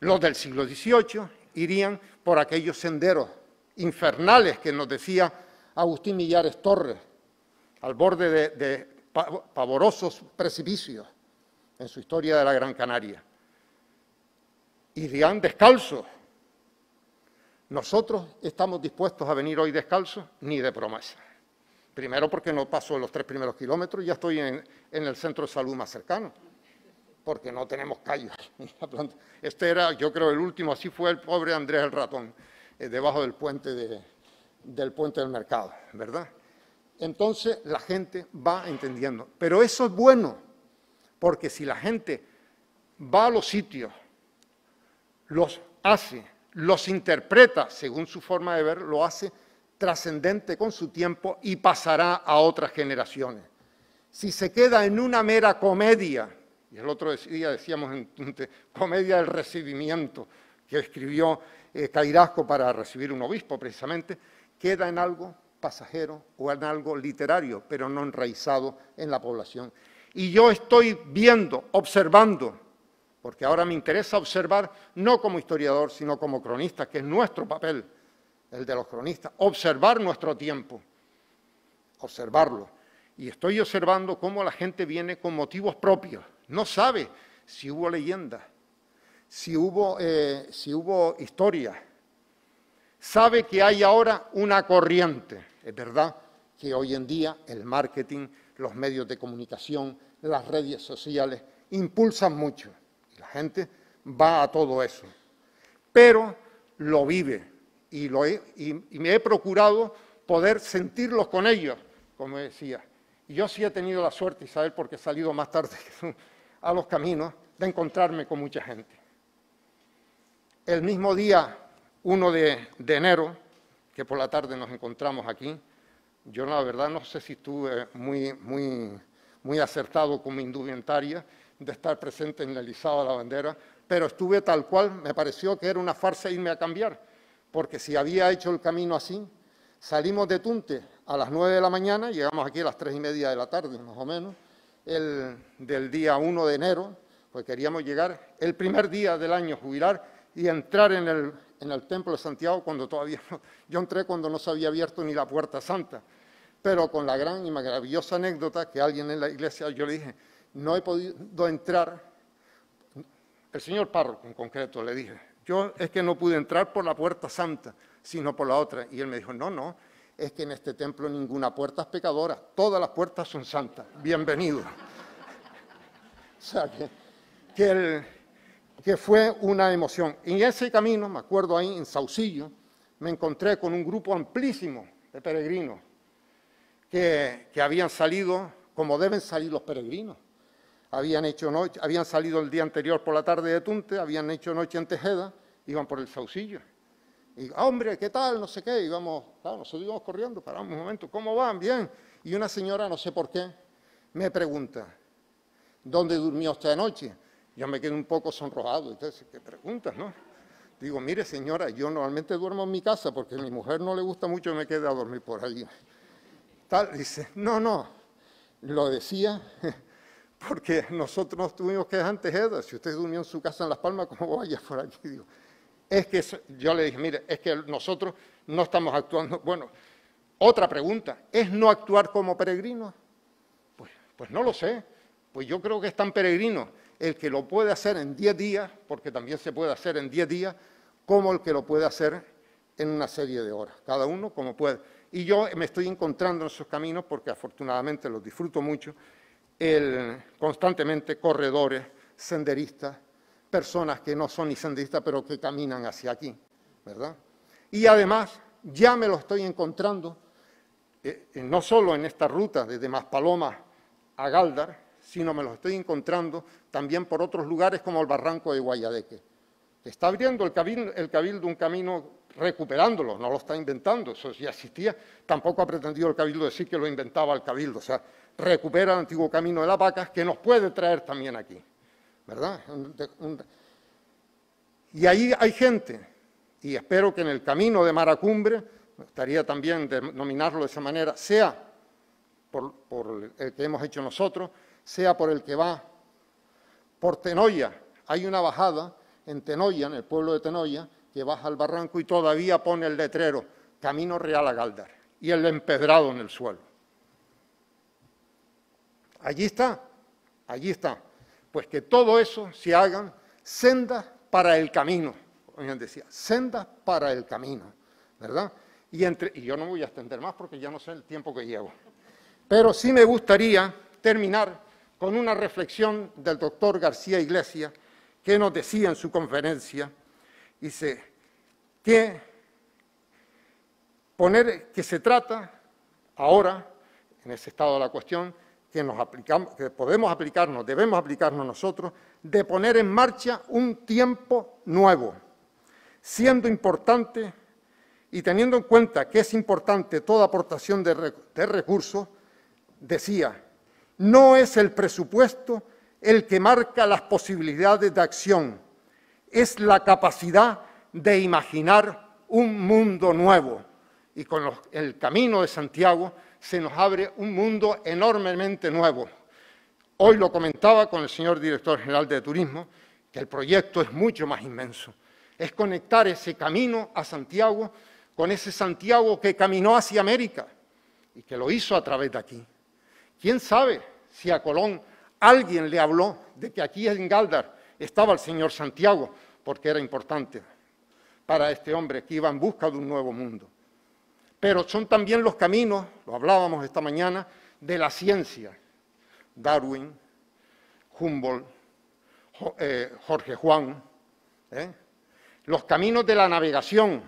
Los del siglo XVIII irían por aquellos senderos infernales que nos decía Agustín Millares Torres, al borde de, de pavorosos precipicios en su historia de la Gran Canaria. Irían descalzos, nosotros estamos dispuestos a venir hoy descalzos ni de promesa. Primero porque no paso los tres primeros kilómetros, y ya estoy en, el centro de salud más cercano, porque no tenemos callos. Este era, yo creo, el último, así fue el pobre Andrés el ratón, eh, debajo del puente, del puente del mercado, ¿verdad? Entonces la gente va entendiendo. Pero eso es bueno, porque si la gente va a los sitios, los hace, los interpreta según su forma de ver, lo hace trascendente con su tiempo y pasará a otras generaciones. Si se queda en una mera comedia, y el otro día decíamos en, comedia del recibimiento que escribió eh, Cairasco para recibir un obispo precisamente, queda en algo pasajero o en algo literario, pero no enraizado en la población. Y yo estoy viendo, observando porque ahora me interesa observar, no como historiador, sino como cronista, que es nuestro papel, el de los cronistas, observar nuestro tiempo, observarlo. Y estoy observando cómo la gente viene con motivos propios, no sabe si hubo leyenda, si hubo, eh, si hubo historia, sabe que hay ahora una corriente, es verdad que hoy en día el marketing, los medios de comunicación, las redes sociales impulsan mucho la gente va a todo eso, pero lo vive y, me he procurado poder sentirlos con ellos, como decía. Y yo sí he tenido la suerte, Isabel, porque he salido más tarde a los caminos, de encontrarme con mucha gente. El mismo día, 1 de, enero, que por la tarde nos encontramos aquí, yo la verdad no sé si estuve muy, muy acertado con mi indumentaria, de estar presente en el izado de la bandera, pero estuve tal cual, me pareció que era una farsa irme a cambiar, porque si había hecho el camino así, salimos de Tunte a las 9 de la mañana, llegamos aquí a las 3 y media de la tarde, más o menos, el, del día 1 de enero, pues queríamos llegar el primer día del año, jubilar y entrar en el, en el Templo de Santiago cuando todavía yo entré cuando no se había abierto ni la Puerta Santa, pero con la gran y maravillosa anécdota que alguien en la iglesia, yo le dije, no he podido entrar, el señor párroco en concreto le dije, yo es que no pude entrar por la puerta santa, sino por la otra. Y él me dijo, no, no, es que en este templo ninguna puerta es pecadora, todas las puertas son santas, bienvenido. o sea, que, fue una emoción. en ese camino, me acuerdo ahí en Saucillo, me encontré con un grupo amplísimo de peregrinos que habían salido como deben salir los peregrinos habían, hecho noche, habían salido el día anterior por la tarde de Tunte, habían hecho noche en Tejeda, iban por el Saucillo. Y, hombre, ¿qué tal? No sé qué. Íbamos, claro, nosotros íbamos corriendo, paramos un momento, ¿cómo van? Bien. Y una señora, no sé por qué, me pregunta, ¿dónde durmió usted noche? Yo me quedé un poco sonrojado. Entonces, ¿qué preguntas, no? Digo, mire señora, yo normalmente duermo en mi casa porque a mi mujer no le gusta mucho y me quede a dormir por allí. Tal, dice, no, no, lo decía porque nosotros tuvimos que dejar Edda. Si usted durmió en su casa en Las Palmas, ¿cómo vaya por aquí? es que yo le dije, mire, es que nosotros no estamos actuando. Bueno, otra pregunta, ¿es no actuar como peregrinos? Pues, pues no lo sé. Pues yo creo que es tan peregrino el que lo puede hacer en 10 días, porque también se puede hacer en 10 días, como el que lo puede hacer en una serie de horas, cada uno como puede. Y yo me estoy encontrando en esos caminos porque afortunadamente los disfruto mucho constantemente corredores, senderistas, personas que no son ni senderistas, pero que caminan hacia aquí, ¿verdad? Y además, ya me lo estoy encontrando, eh, eh, no solo en esta ruta desde Maspalomas a Galdar, sino me lo estoy encontrando también por otros lugares como el barranco de Guayadeque. Está abriendo el el cabildo un camino recuperándolo, no lo está inventando, eso ya existía. Tampoco ha pretendido el Cabildo decir que lo inventaba el Cabildo, o sea, recupera el antiguo camino de la vacas que nos puede traer también aquí, ¿verdad? Y ahí hay gente, y espero que en el camino de Maracumbre, gustaría también denominarlo de esa manera, sea por, por el que hemos hecho nosotros, sea por el que va por Tenoya. Hay una bajada en Tenoya, en el pueblo de Tenoya, que baja al barranco y todavía pone el letrero Camino Real a Galdar y el empedrado en el suelo. Allí está, allí está. Pues que todo eso se hagan sendas para el camino. bien decía, sendas para el camino, ¿verdad? Y, entre, y yo no voy a extender más porque ya no sé el tiempo que llevo. Pero sí me gustaría terminar con una reflexión del doctor García Iglesias que nos decía en su conferencia dice que poner se trata ahora, en ese estado de la cuestión, que, podemos aplicarnos, debemos aplicarnos nosotros, de poner en marcha un tiempo nuevo, siendo importante y teniendo en cuenta que es importante toda aportación de, de recursos, decía, no es el presupuesto el que marca las posibilidades de acción, es la capacidad de imaginar un mundo nuevo. Y con el camino de Santiago se nos abre un mundo enormemente nuevo. Hoy lo comentaba con el señor director general de Turismo, que el proyecto es mucho más inmenso. Es conectar ese camino a Santiago con ese Santiago que caminó hacia América y que lo hizo a través de aquí. ¿Quién sabe si a Colón alguien le habló de que aquí en Galdar estaba el señor Santiago, porque era importante para este hombre que iba en busca de un nuevo mundo. Pero son también los caminos, lo hablábamos esta mañana, de la ciencia. Darwin, Humboldt, eh, Jorge Juan, ¿eh? los caminos de la navegación.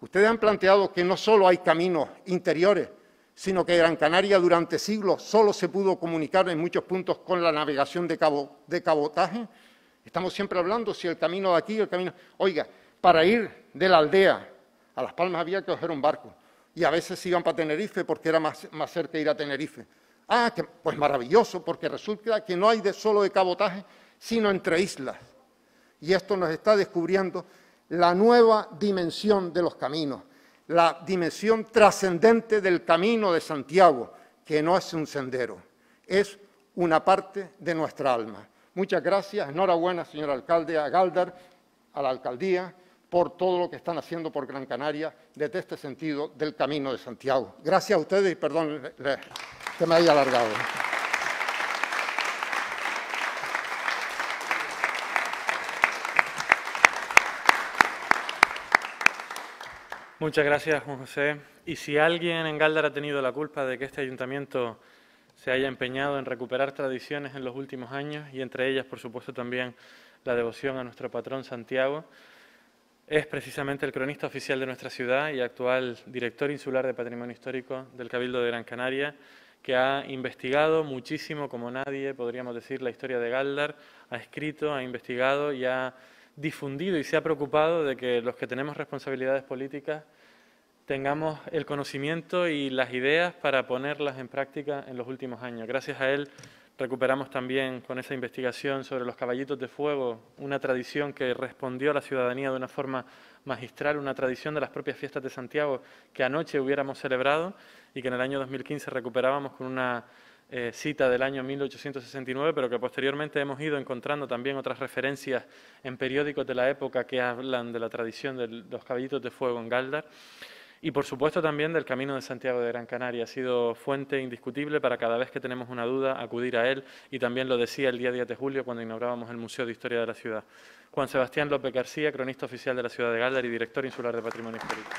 Ustedes han planteado que no solo hay caminos interiores, sino que Gran Canaria durante siglos solo se pudo comunicar en muchos puntos con la navegación de, cabotaje. Estamos siempre hablando si el camino de aquí, el camino... Oiga, para ir de la aldea a Las Palmas había que coger un barco y a veces iban para Tenerife porque era más, más cerca ir a Tenerife. Ah, pues maravilloso, porque resulta que no hay de solo de cabotaje, sino entre islas. Y esto nos está descubriendo la nueva dimensión de los caminos la dimensión trascendente del camino de Santiago, que no es un sendero, es una parte de nuestra alma. Muchas gracias, enhorabuena, señor alcalde, a Galdar, a la alcaldía, por todo lo que están haciendo por Gran Canaria desde este sentido del Camino de Santiago. Gracias a ustedes y perdón que me haya alargado. Muchas gracias, Juan José. Y si alguien en Gáldar ha tenido la culpa de que este ayuntamiento se haya empeñado en recuperar tradiciones en los últimos años, y entre ellas, por supuesto, también la devoción a nuestro patrón Santiago, es precisamente el cronista oficial de nuestra ciudad y actual director insular de Patrimonio Histórico del Cabildo de Gran Canaria, que ha investigado muchísimo, como nadie, podríamos decir, la historia de Gáldar, ha escrito, ha investigado y ha difundido y se ha preocupado de que los que tenemos responsabilidades políticas tengamos el conocimiento y las ideas para ponerlas en práctica en los últimos años. Gracias a él recuperamos también con esa investigación sobre los caballitos de fuego una tradición que respondió a la ciudadanía de una forma magistral, una tradición de las propias fiestas de Santiago que anoche hubiéramos celebrado y que en el año 2015 recuperábamos con una eh, cita del año 1869, pero que posteriormente hemos ido encontrando también otras referencias en periódicos de la época que hablan de la tradición de los caballitos de fuego en Galdar. Y por supuesto también del Camino de Santiago de Gran Canaria. Ha sido fuente indiscutible para cada vez que tenemos una duda acudir a él y también lo decía el día 10 de julio cuando inaugurábamos el Museo de Historia de la Ciudad. Juan Sebastián López García, cronista oficial de la Ciudad de Galdar y director insular de Patrimonio Histórico.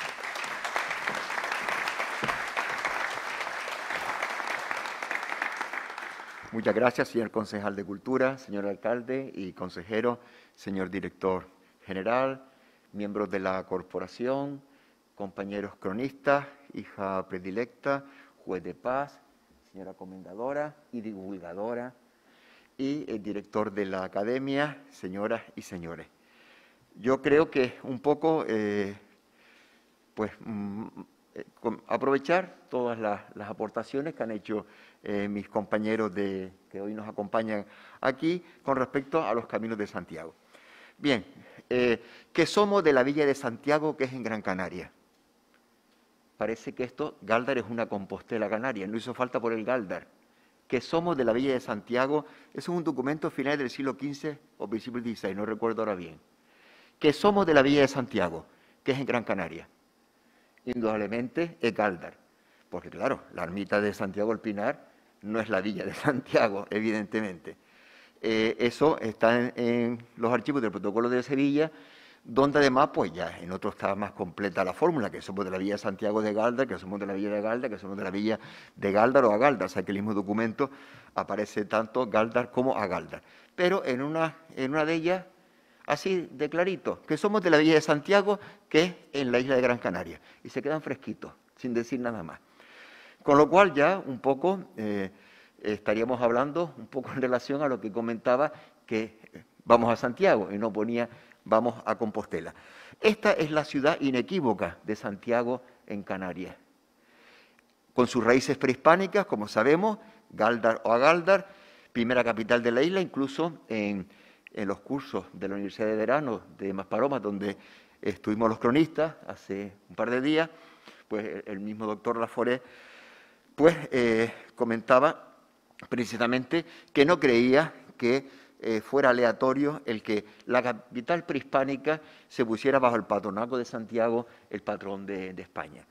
Muchas gracias, señor concejal de Cultura, señor alcalde y consejero, señor director general, miembros de la corporación, compañeros cronistas, hija predilecta, juez de paz, señora comendadora y divulgadora, y el director de la academia, señoras y señores. Yo creo que un poco, eh, pues, mm, eh, aprovechar todas las, aportaciones que han hecho eh, mis compañeros de, que hoy nos acompañan aquí con respecto a los caminos de Santiago. Bien, que somos de la Villa de Santiago, que es en Gran Canaria? parece que esto, Gáldar es una compostela canaria, no hizo falta por el Galdar. Que somos de la Villa de Santiago, eso es un documento final del siglo XV o principios XVI, no recuerdo ahora bien. Que somos de la Villa de Santiago, que es en Gran Canaria. Indudablemente es Gáldar, porque claro, la ermita de Santiago del Pinar no es la Villa de Santiago, evidentemente. Eh, eso está en los archivos del Protocolo de Sevilla donde además, pues ya en otro estaba más completa la fórmula, que somos de la Villa de Santiago de Galda, que somos de la Villa de Galda, que somos de la Villa de Galdar o a Galdar, o sea que el mismo documento aparece tanto Galdar como a Galdar. Pero en una, en una de ellas así de clarito, que somos de la Villa de Santiago, que es en la isla de Gran Canaria. Y se quedan fresquitos, sin decir nada más. Con lo cual ya un poco eh, estaríamos hablando un poco en relación a lo que comentaba que eh, vamos a Santiago y no ponía vamos a Compostela. Esta es la ciudad inequívoca de Santiago en Canarias. Con sus raíces prehispánicas, como sabemos, Galdar o Agaldar, primera capital de la isla, incluso en, los cursos de la Universidad de Verano de Maspalomas, donde estuvimos los cronistas hace un par de días, pues el mismo doctor Laforet pues, eh, comentaba precisamente que no creía que eh, fuera aleatorio el que la capital prehispánica se pusiera bajo el patronato de Santiago, el patrón de, España.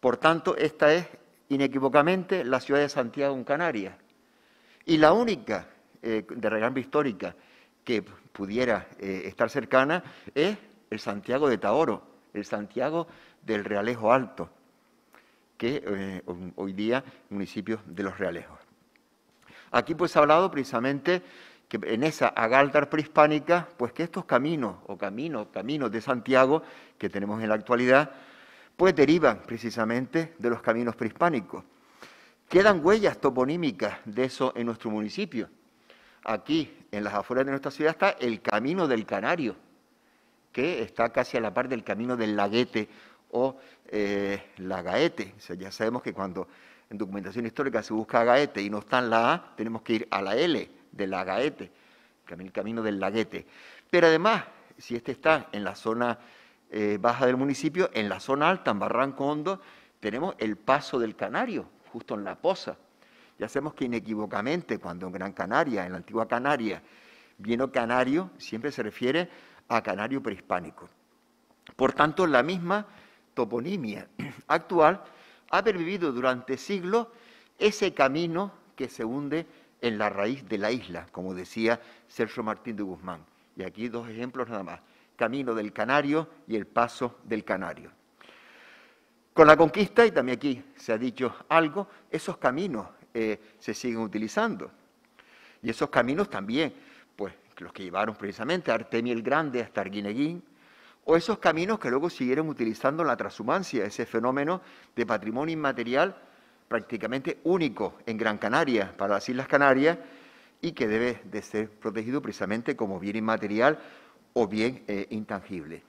Por tanto, esta es inequívocamente la ciudad de Santiago en Canarias. Y la única eh, de regla histórica que pudiera eh, estar cercana es el Santiago de Taoro, el Santiago del Realejo Alto, que hoy día municipio de los Realejos. Aquí pues ha hablado precisamente que en esa Agaldar prehispánica, pues que estos caminos o caminos, caminos de Santiago que tenemos en la actualidad, pues derivan precisamente de los caminos prehispánicos. Quedan huellas toponímicas de eso en nuestro municipio. Aquí, en las afueras de nuestra ciudad, está el Camino del Canario, que está casi a la par del Camino del Laguete o eh, la Lagaete. ya sabemos que cuando en documentación histórica se busca Gaete y no está en la A, tenemos que ir a la L del Gaete, el camino del Laguete. Pero además, si este está en la zona eh, baja del municipio, en la zona alta, en Barranco Hondo, tenemos el Paso del Canario, justo en La Poza. Ya sabemos que inequívocamente, cuando en Gran Canaria, en la antigua Canaria, vino canario, siempre se refiere a canario prehispánico. Por tanto, la misma toponimia actual ha pervivido durante siglos ese camino que se hunde en la raíz de la isla, como decía Sergio Martín de Guzmán. Y aquí dos ejemplos nada más, Camino del Canario y el Paso del Canario. Con la conquista, y también aquí se ha dicho algo, esos caminos eh, se siguen utilizando. Y esos caminos también, pues los que llevaron precisamente a Artemio el Grande hasta Arguineguín, o esos caminos que luego siguieron utilizando la transhumancia, ese fenómeno de patrimonio inmaterial prácticamente único en Gran Canaria, para las Islas Canarias, y que debe de ser protegido precisamente como bien inmaterial o bien eh, intangible.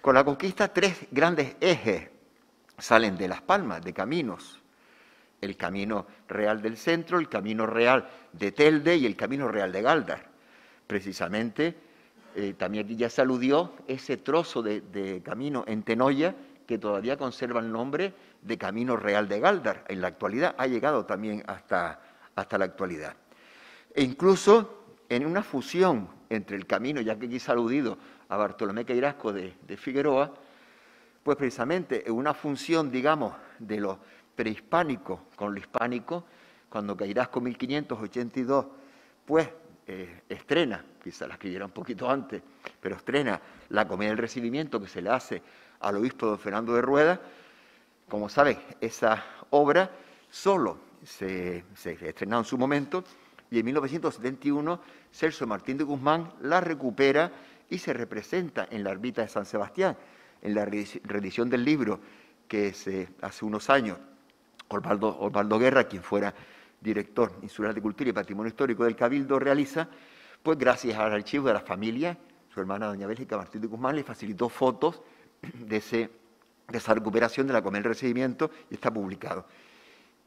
Con la conquista, tres grandes ejes salen de Las Palmas, de caminos. El camino real del centro, el camino real de Telde y el camino real de Galdar. Precisamente, eh, también ya se aludió ese trozo de camino en Tenoya que todavía conserva el nombre de Camino Real de Galdar... En la actualidad ha llegado también hasta, hasta la actualidad. E incluso en una fusión entre el camino, ya que aquí se aludido a Bartolomé Queirasco de, Figueroa, pues precisamente en una función, digamos, de lo prehispánico con lo hispánico, cuando Queirasco 1582, pues eh, estrena, quizás la escribiera un poquito antes, pero estrena la comida del recibimiento que se le hace al obispo don Fernando de Rueda. Como saben, esa obra solo se, estrenó en su momento y en 1971 Celso Martín de Guzmán la recupera y se representa en la Ermita de San Sebastián, en la reedición del libro que se, eh, hace unos años Osvaldo, Osvaldo Guerra, quien fuera director insular de Cultura y Patrimonio Histórico del Cabildo, realiza, pues gracias al archivo de la familia, su hermana doña Bélgica Martín de Guzmán le facilitó fotos de, esa recuperación de la comedia del recibimiento y está publicado.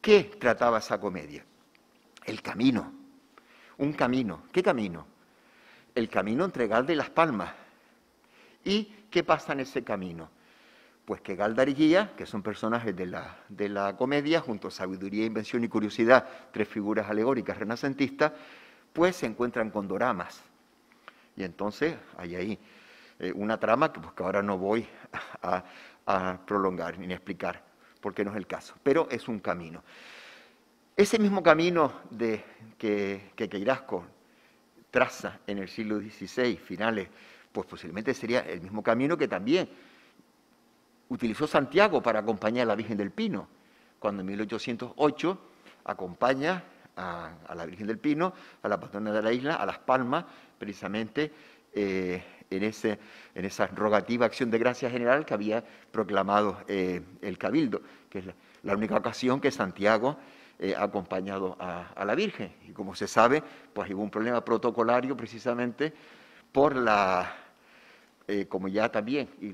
¿Qué trataba esa comedia? El camino. Un camino. ¿Qué camino? El camino entre Galda y Las Palmas. ¿Y qué pasa en ese camino? Pues que Galdar y Guía, que son personajes de la, de la comedia, junto a Sabiduría, Invención y Curiosidad, tres figuras alegóricas renacentistas, pues se encuentran con doramas. Y entonces hay ahí eh, una trama que, pues, ahora no voy a, prolongar ni a explicar, porque no es el caso, pero es un camino. Ese mismo camino de, que, que Queirasco traza en el siglo XVI, finales, pues posiblemente sería el mismo camino que también utilizó Santiago para acompañar a la Virgen del Pino, cuando en 1808 acompaña a, la Virgen del Pino, a la patrona de la isla, a Las Palmas, precisamente eh, en, ese, esa rogativa acción de gracia general que había proclamado eh, el Cabildo, que es la, única ocasión que Santiago eh, ha acompañado a, la Virgen. Y como se sabe, pues hubo un problema protocolario precisamente por la, eh, como ya también, y,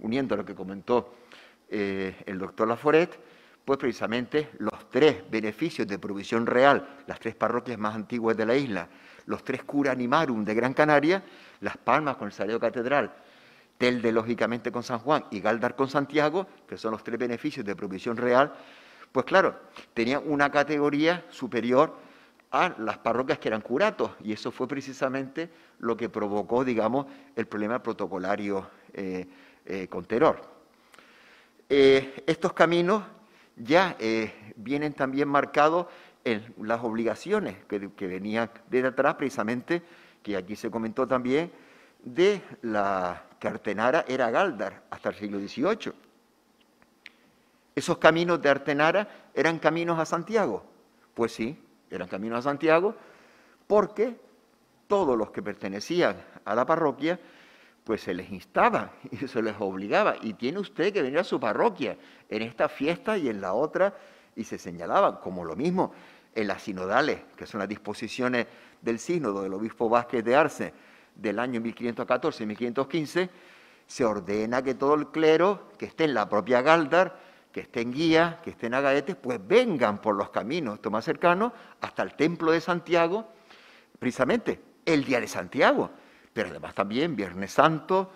uniendo a lo que comentó el doctor Laforet, pues precisamente los tres beneficios de provisión real, las tres parroquias más antiguas de la isla, los tres cura animarum de Gran Canaria, Las Palmas con el salido Catedral, Telde lógicamente con San Juan y Galdar con Santiago, que son los tres beneficios de provisión real, pues claro, tenían una categoría superior a las parroquias que eran curatos, y eso fue precisamente lo que provocó, digamos, el problema protocolario eh, eh, con Teror. Eh, estos caminos ya vienen también marcados en las obligaciones que, venía venían de atrás, precisamente, que aquí se comentó también, de la Artenara era Galdar hasta el siglo XVIII. Esos caminos de Artenara eran caminos a Santiago. Pues sí, eran caminos a Santiago, porque todos los que pertenecían a la parroquia, pues se les instaba y se les obligaba. Y tiene usted que venir a su parroquia en esta fiesta y en la otra, y se señalaba como lo mismo en las sinodales, que son las disposiciones del sínodo del obispo Vázquez de Arce del año 1514 y 1515, se ordena que todo el clero, que esté en la propia Galdar, que esté en Guía, que esté en Agaetes, pues vengan por los caminos esto más cercanos hasta el templo de Santiago, precisamente el día de Santiago, pero además también Viernes Santo,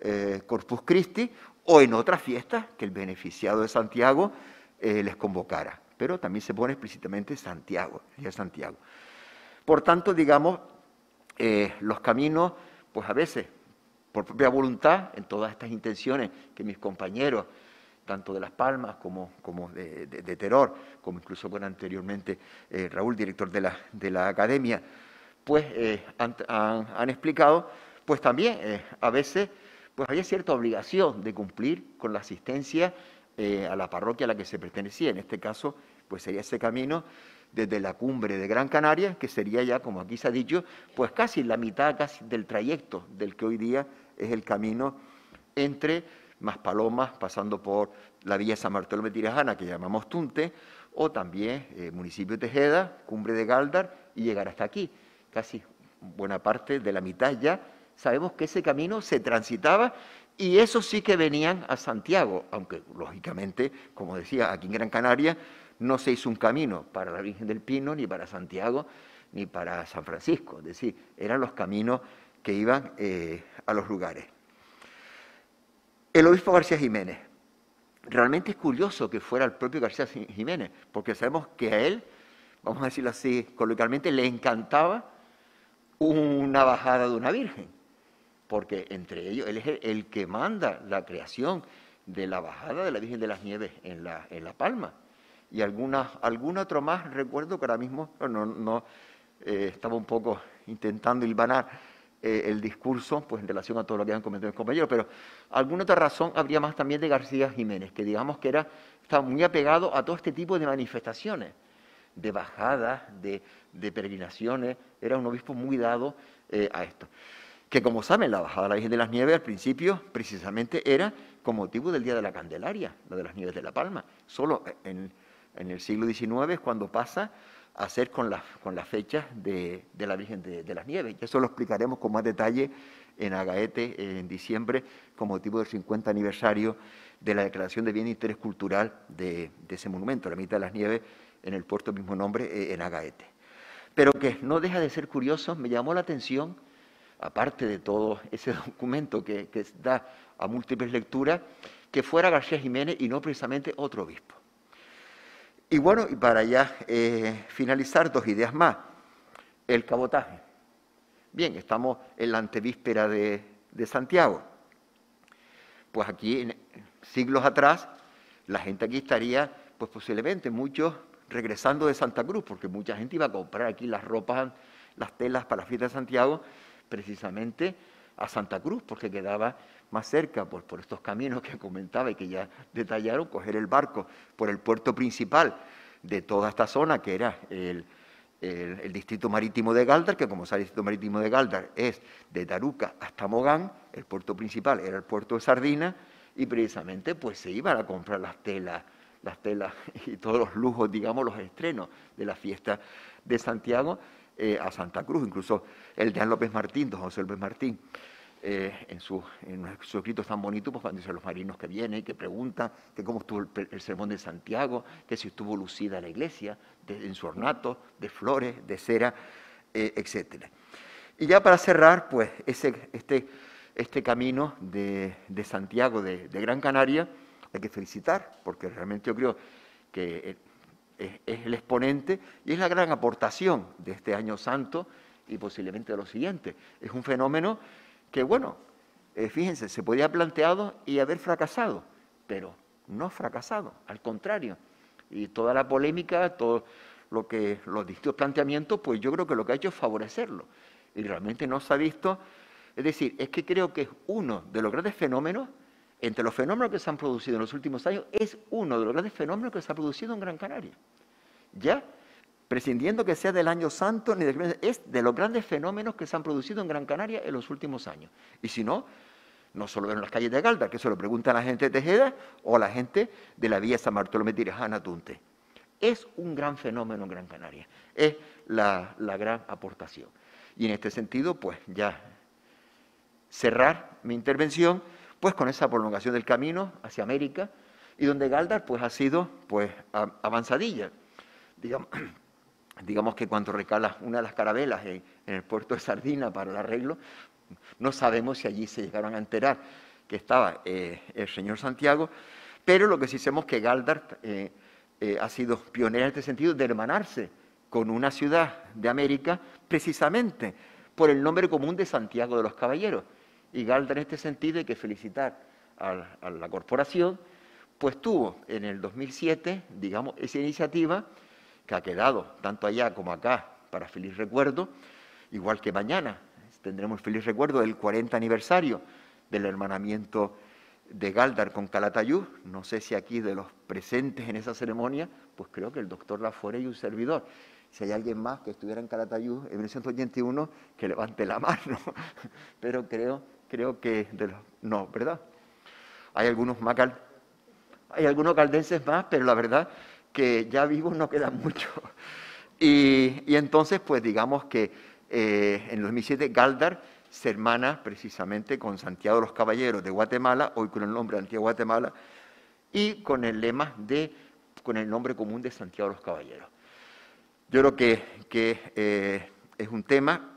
eh, Corpus Christi o en otras fiestas que el beneficiado de Santiago eh, les convocara pero también se pone explícitamente Santiago, Santiago. Por tanto, digamos, eh, los caminos, pues a veces, por propia voluntad, en todas estas intenciones que mis compañeros, tanto de Las Palmas como, como de, de, Teror, como incluso con anteriormente eh, Raúl, director de la, de la academia, pues eh, han, explicado, pues también a veces pues había cierta obligación de cumplir con la asistencia eh, a la parroquia a la que se pertenecía. En este caso, pues sería ese camino desde la cumbre de Gran Canaria, que sería ya, como aquí se ha dicho, pues casi la mitad casi del trayecto del que hoy día es el camino entre Maspalomas, pasando por la Villa San Bartolomé de Tirajana, que llamamos Tunte, o también eh, municipio de Tejeda, Cumbre de Galdar, y llegar hasta aquí. Casi buena parte de la mitad ya sabemos que ese camino se transitaba y esos sí que venían a Santiago, aunque lógicamente, como decía, aquí en Gran Canaria no se hizo un camino para la Virgen del Pino, ni para Santiago, ni para San Francisco. Es decir, eran los caminos que iban eh, a los lugares. El obispo García Jiménez. Realmente es curioso que fuera el propio García Jiménez, porque sabemos que a él, vamos a decirlo así coloquialmente, le encantaba una bajada de una virgen porque entre ellos Él es el, que manda la creación de la bajada de la Virgen de las Nieves en La, Palma. Y alguna, algún otro más, recuerdo que ahora mismo no, no eh, estaba un poco intentando hilvanar eh, el discurso pues, en relación a todo lo que han comentado mis compañeros, pero alguna otra razón habría más también de García Jiménez, que digamos que era, estaba muy apegado a todo este tipo de manifestaciones de bajadas, de, peregrinaciones, era un obispo muy dado eh, a esto que como saben, la bajada de la Virgen de las Nieves al principio precisamente era con motivo del Día de la Candelaria, la de las Nieves de La Palma. Solo en, el siglo XIX es cuando pasa a ser con las, con fechas de, la Virgen de, las Nieves. Y eso lo explicaremos con más detalle en Agaete en diciembre con motivo del 50 aniversario de la declaración de bien interés cultural de, de ese monumento, la mitad de las Nieves, en el puerto mismo nombre, eh, en Agaete. Pero que no deja de ser curioso, me llamó la atención aparte de todo ese documento que, da a múltiples lecturas, que fuera García Jiménez y no precisamente otro obispo. Y bueno, y para ya eh, finalizar, dos ideas más. El cabotaje. Bien, estamos en la antevíspera de, Santiago. Pues aquí, siglos atrás, la gente aquí estaría, pues posiblemente muchos regresando de Santa Cruz, porque mucha gente iba a comprar aquí las ropas, las telas para la fiesta de Santiago, precisamente a Santa Cruz, porque quedaba más cerca por, estos caminos que comentaba y que ya detallaron, coger el barco por el puerto principal de toda esta zona, que era el, distrito marítimo de Galdar, que como sabe el distrito marítimo de Galdar es de Taruca hasta Mogán, el puerto principal era el puerto de Sardina, y precisamente pues se iban a comprar las telas, las telas y todos los lujos, digamos, los estrenos de la fiesta de Santiago, eh, a Santa Cruz, incluso el de López Martín, don José López Martín, eh, en, sus su escritos tan bonitos, pues cuando dice a los marinos que vienen, que pregunta que cómo estuvo el, sermón de Santiago, que si estuvo lucida la iglesia, en su ornato, de flores, de cera, eh, etc. Y ya para cerrar, pues ese, este, este camino de, Santiago, de, de Gran Canaria, hay que felicitar, porque realmente yo creo que es, el exponente y es la gran aportación de este año santo y posiblemente de los siguientes. Es un fenómeno que, bueno, eh, fíjense, se podía haber planteado y haber fracasado, pero no ha fracasado, al contrario. Y toda la polémica, todo lo que los distintos planteamientos, pues yo creo que lo que ha hecho es favorecerlo. Y realmente no se ha visto, es decir, es que creo que es uno de los grandes fenómenos entre los fenómenos que se han producido en los últimos años, es uno de los grandes fenómenos que se ha producido en Gran Canaria. Ya, prescindiendo que sea del año santo, ni es de los grandes fenómenos que se han producido en Gran Canaria en los últimos años. Y si no, no solo en las calles de Galda, que se lo preguntan la gente de Tejeda o la gente de la vía San Bartolomé Tirajana Tunte. Es un gran fenómeno en Gran Canaria, es la, la gran aportación. Y en este sentido, pues ya cerrar mi intervención pues con esa prolongación del camino hacia América, y donde Galdar pues, ha sido pues, avanzadilla. Digamos, que cuando recala una de las carabelas en, el puerto de Sardina para el arreglo, no sabemos si allí se llegaron a enterar que estaba eh, el señor Santiago, pero lo que sí sabemos es que Galdar eh, eh, ha sido pionera en este sentido de hermanarse con una ciudad de América precisamente por el nombre común de Santiago de los Caballeros. Y Galdar, en este sentido hay que felicitar a la, corporación, pues tuvo en el 2007, digamos, esa iniciativa que ha quedado tanto allá como acá para feliz recuerdo, igual que mañana tendremos feliz recuerdo del 40 aniversario del hermanamiento de Galdar con Calatayud. No sé si aquí de los presentes en esa ceremonia, pues creo que el doctor Lafuera y un servidor. Si hay alguien más que estuviera en Calatayud en 1981, que levante la mano. Pero creo creo que de los... No, ¿verdad? Hay algunos más hay algunos caldenses más, pero la verdad que ya vivos no quedan mucho. Y, entonces, pues digamos que eh, en 2007 Galdar se hermana precisamente con Santiago de los Caballeros de Guatemala, hoy con el nombre de Antigua Guatemala, y con el lema de, con el nombre común de Santiago de los Caballeros. Yo creo que, eh, es un tema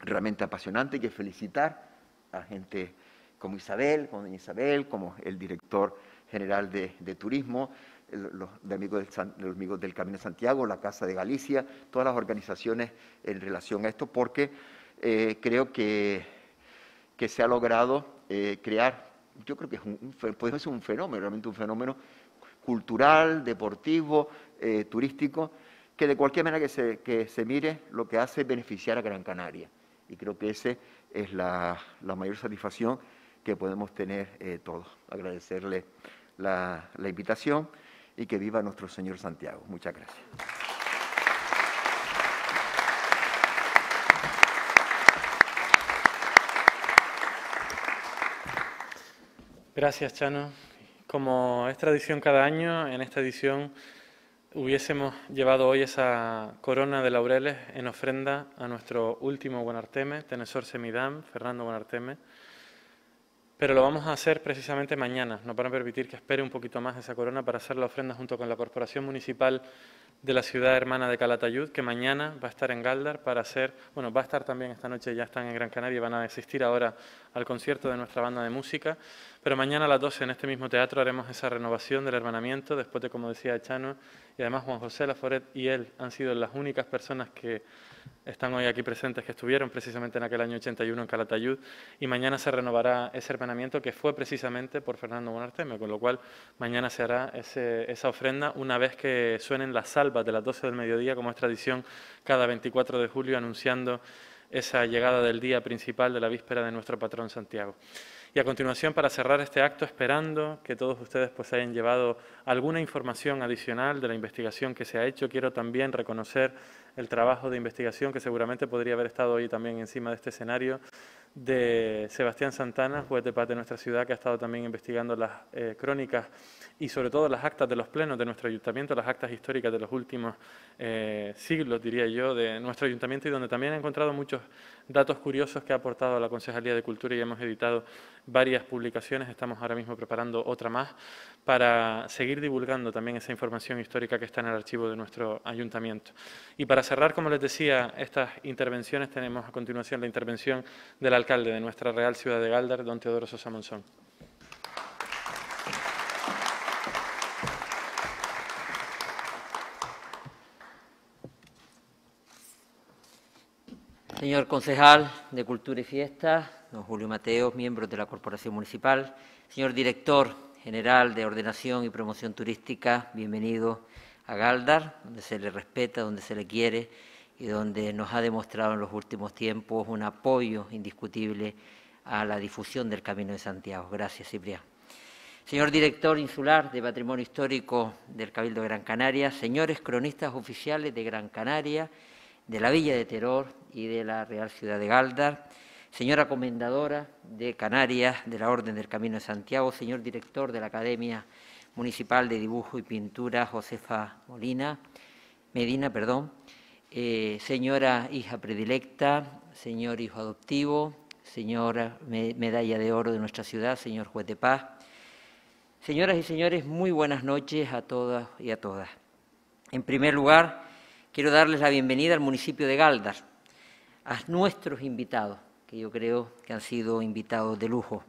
realmente apasionante, que felicitar gente como Isabel, como Isabel, como el director general de, turismo, los, amigos del, los amigos del Camino de Santiago, la Casa de Galicia, todas las organizaciones en relación a esto, porque eh, creo que, que, se ha logrado eh, crear, yo creo que es un, un, un fenómeno, realmente un fenómeno cultural, deportivo, eh, turístico, que de cualquier manera que se, que se mire lo que hace es beneficiar a Gran Canaria. Y creo que ese es la, mayor satisfacción que podemos tener eh, todos. Agradecerle la, la invitación y que viva nuestro Señor Santiago. Muchas gracias. Gracias, Chano. Como es tradición cada año, en esta edición hubiésemos llevado hoy esa corona de laureles en ofrenda a nuestro último arteme, Tenesor Semidam, Fernando Buenarteme, pero lo vamos a hacer precisamente mañana. No van permitir que espere un poquito más esa corona para hacer la ofrenda junto con la Corporación Municipal de la ciudad hermana de Calatayud, que mañana va a estar en Galdar para hacer, bueno, va a estar también esta noche, ya están en Gran Canaria y van a asistir ahora al concierto de nuestra banda de música, pero mañana a las 12 en este mismo teatro haremos esa renovación del hermanamiento, después de, como decía Echano, y además Juan José Laforet y él han sido las únicas personas que están hoy aquí presentes, que estuvieron precisamente en aquel año 81 en Calatayud, y mañana se renovará ese hermanamiento que fue precisamente por Fernando Bonarteme, con lo cual mañana se hará esa ofrenda una vez que suenen las salas de las 12 del mediodía, como es tradición, cada 24 de julio anunciando esa llegada del día principal de la víspera de nuestro patrón Santiago. Y a continuación, para cerrar este acto, esperando que todos ustedes pues, hayan llevado alguna información adicional de la investigación que se ha hecho, quiero también reconocer el trabajo de investigación que seguramente podría haber estado hoy también encima de este escenario de Sebastián Santana, juez de paz de nuestra ciudad, que ha estado también investigando las eh, crónicas y sobre todo las actas de los plenos de nuestro ayuntamiento, las actas históricas de los últimos eh, siglos, diría yo, de nuestro ayuntamiento y donde también ha encontrado muchos datos curiosos que ha aportado a la Concejalía de Cultura y hemos editado varias publicaciones, estamos ahora mismo preparando otra más para seguir divulgando también esa información histórica que está en el archivo de nuestro ayuntamiento. Y cerrar, como les decía, estas intervenciones, tenemos a continuación la intervención del alcalde de nuestra Real Ciudad de Galdar, don Teodoro Sosa Monzón. Señor concejal de Cultura y Fiestas, don Julio Mateos, miembros de la Corporación Municipal, señor director general de Ordenación y Promoción Turística, bienvenido a Galdar, donde se le respeta, donde se le quiere y donde nos ha demostrado en los últimos tiempos un apoyo indiscutible a la difusión del Camino de Santiago. Gracias, Ciprián. Señor director insular de Patrimonio Histórico del Cabildo de Gran Canaria, señores cronistas oficiales de Gran Canaria, de la Villa de Teror y de la Real Ciudad de Galdar, señora comendadora de Canarias, de la Orden del Camino de Santiago, señor director de la Academia Municipal de Dibujo y Pintura, Josefa Molina, Medina, perdón, eh, señora hija predilecta, señor hijo adoptivo, señora medalla de oro de nuestra ciudad, señor juez de paz. Señoras y señores, muy buenas noches a todas y a todas. En primer lugar, quiero darles la bienvenida al municipio de Galdar, a nuestros invitados, que yo creo que han sido invitados de lujo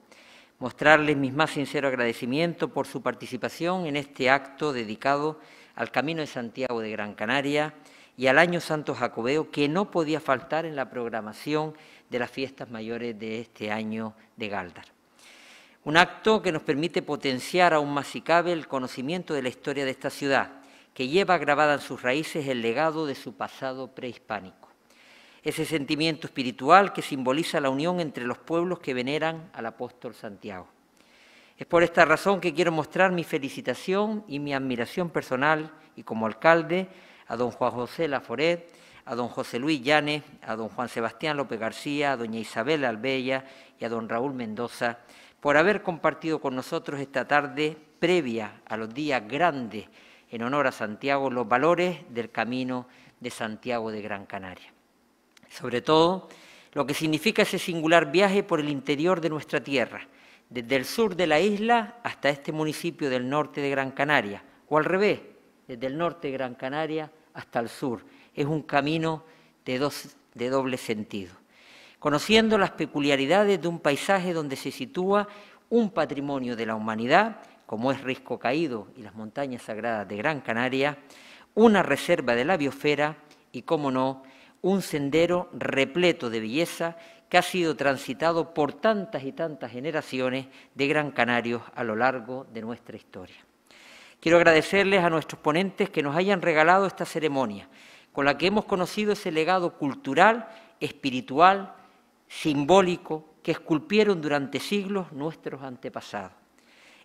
mostrarles mis más sincero agradecimiento por su participación en este acto dedicado al Camino de Santiago de Gran Canaria y al Año Santo Jacobeo, que no podía faltar en la programación de las fiestas mayores de este año de Galdar. Un acto que nos permite potenciar aún más si cabe el conocimiento de la historia de esta ciudad, que lleva grabada en sus raíces el legado de su pasado prehispánico ese sentimiento espiritual que simboliza la unión entre los pueblos que veneran al apóstol Santiago. Es por esta razón que quiero mostrar mi felicitación y mi admiración personal y como alcalde a don Juan José Laforet, a don José Luis Llanes, a don Juan Sebastián López García, a doña Isabel Albella y a don Raúl Mendoza por haber compartido con nosotros esta tarde previa a los días grandes en honor a Santiago los valores del camino de Santiago de Gran Canaria. Sobre todo, lo que significa ese singular viaje por el interior de nuestra tierra, desde el sur de la isla hasta este municipio del norte de Gran Canaria, o al revés, desde el norte de Gran Canaria hasta el sur. Es un camino de, doble sentido. Conociendo las peculiaridades de un paisaje donde se sitúa un patrimonio de la humanidad, como es Risco Caído y las montañas sagradas de Gran Canaria, una reserva de la biosfera y, como no, un sendero repleto de belleza que ha sido transitado por tantas y tantas generaciones de Gran Canarios a lo largo de nuestra historia. Quiero agradecerles a nuestros ponentes que nos hayan regalado esta ceremonia, con la que hemos conocido ese legado cultural, espiritual, simbólico, que esculpieron durante siglos nuestros antepasados.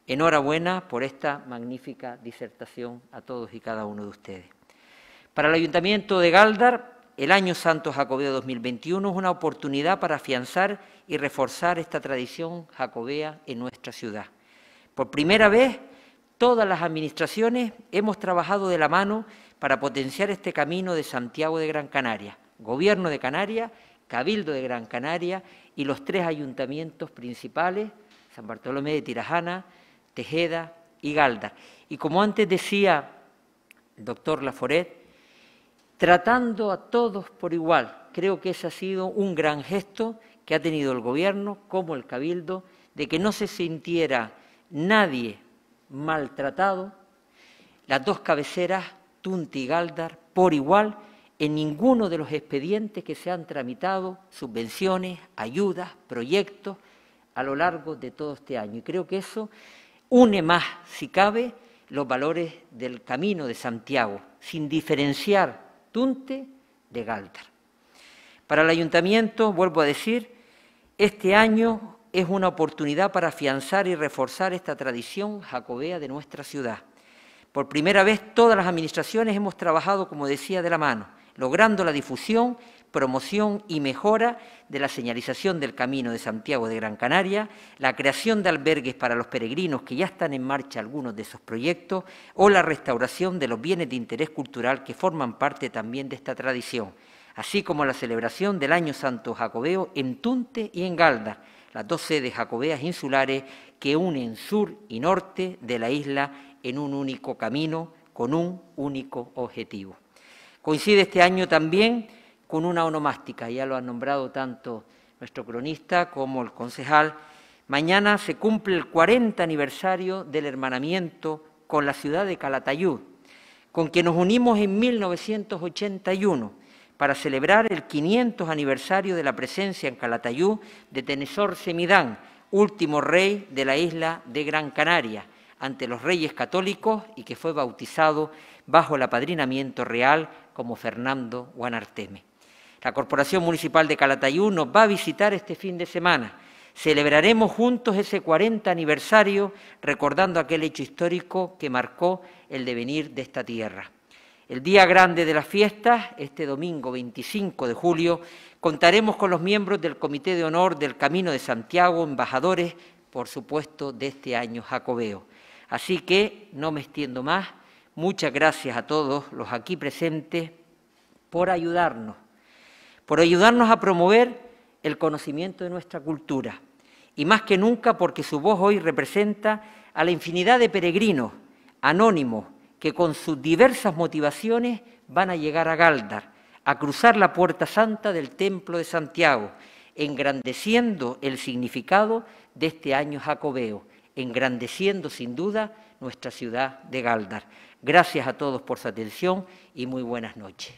Enhorabuena por esta magnífica disertación a todos y cada uno de ustedes. Para el Ayuntamiento de Galdar, el Año Santo Jacobeo 2021 es una oportunidad para afianzar y reforzar esta tradición jacobea en nuestra ciudad. Por primera vez, todas las administraciones hemos trabajado de la mano para potenciar este camino de Santiago de Gran Canaria, Gobierno de Canarias, Cabildo de Gran Canaria y los tres ayuntamientos principales, San Bartolomé de Tirajana, Tejeda y Galdar. Y como antes decía el doctor Laforet, tratando a todos por igual. Creo que ese ha sido un gran gesto que ha tenido el Gobierno como el Cabildo, de que no se sintiera nadie maltratado, las dos cabeceras, Tunti y Galdar, por igual, en ninguno de los expedientes que se han tramitado, subvenciones, ayudas, proyectos, a lo largo de todo este año. Y creo que eso une más, si cabe, los valores del camino de Santiago, sin diferenciar Tunte de Galtar. Para el ayuntamiento, vuelvo a decir, este año es una oportunidad para afianzar y reforzar esta tradición jacobea de nuestra ciudad. Por primera vez todas las administraciones hemos trabajado, como decía, de la mano, logrando la difusión, promoción y mejora de la señalización del Camino de Santiago de Gran Canaria, la creación de albergues para los peregrinos, que ya están en marcha algunos de esos proyectos, o la restauración de los bienes de interés cultural que forman parte también de esta tradición, así como la celebración del Año Santo Jacobeo en Tunte y en Galda, las dos sedes jacobeas insulares que unen sur y norte de la isla en un único camino con un único objetivo. Coincide este año también con una onomástica, ya lo han nombrado tanto nuestro cronista como el concejal. Mañana se cumple el 40 aniversario del hermanamiento con la ciudad de Calatayud, con quien nos unimos en 1981 para celebrar el 500 aniversario de la presencia en Calatayud de Tenesor Semidán, último rey de la isla de Gran Canaria, ante los reyes católicos y que fue bautizado bajo el apadrinamiento real como Fernando Guanarteme. La Corporación Municipal de Calatayú nos va a visitar este fin de semana. Celebraremos juntos ese 40 aniversario recordando aquel hecho histórico que marcó el devenir de esta tierra. El día grande de las fiestas, este domingo 25 de julio, contaremos con los miembros del Comité de Honor del Camino de Santiago, embajadores, por supuesto, de este año jacobeo. Así que no me extiendo más. Muchas gracias a todos los aquí presentes por ayudarnos por ayudarnos a promover el conocimiento de nuestra cultura y más que nunca porque su voz hoy representa a la infinidad de peregrinos anónimos que con sus diversas motivaciones van a llegar a Galdar, a cruzar la puerta santa del Templo de Santiago, engrandeciendo el significado de este año jacobeo, engrandeciendo sin duda nuestra ciudad de Galdar. Gracias a todos por su atención y muy buenas noches.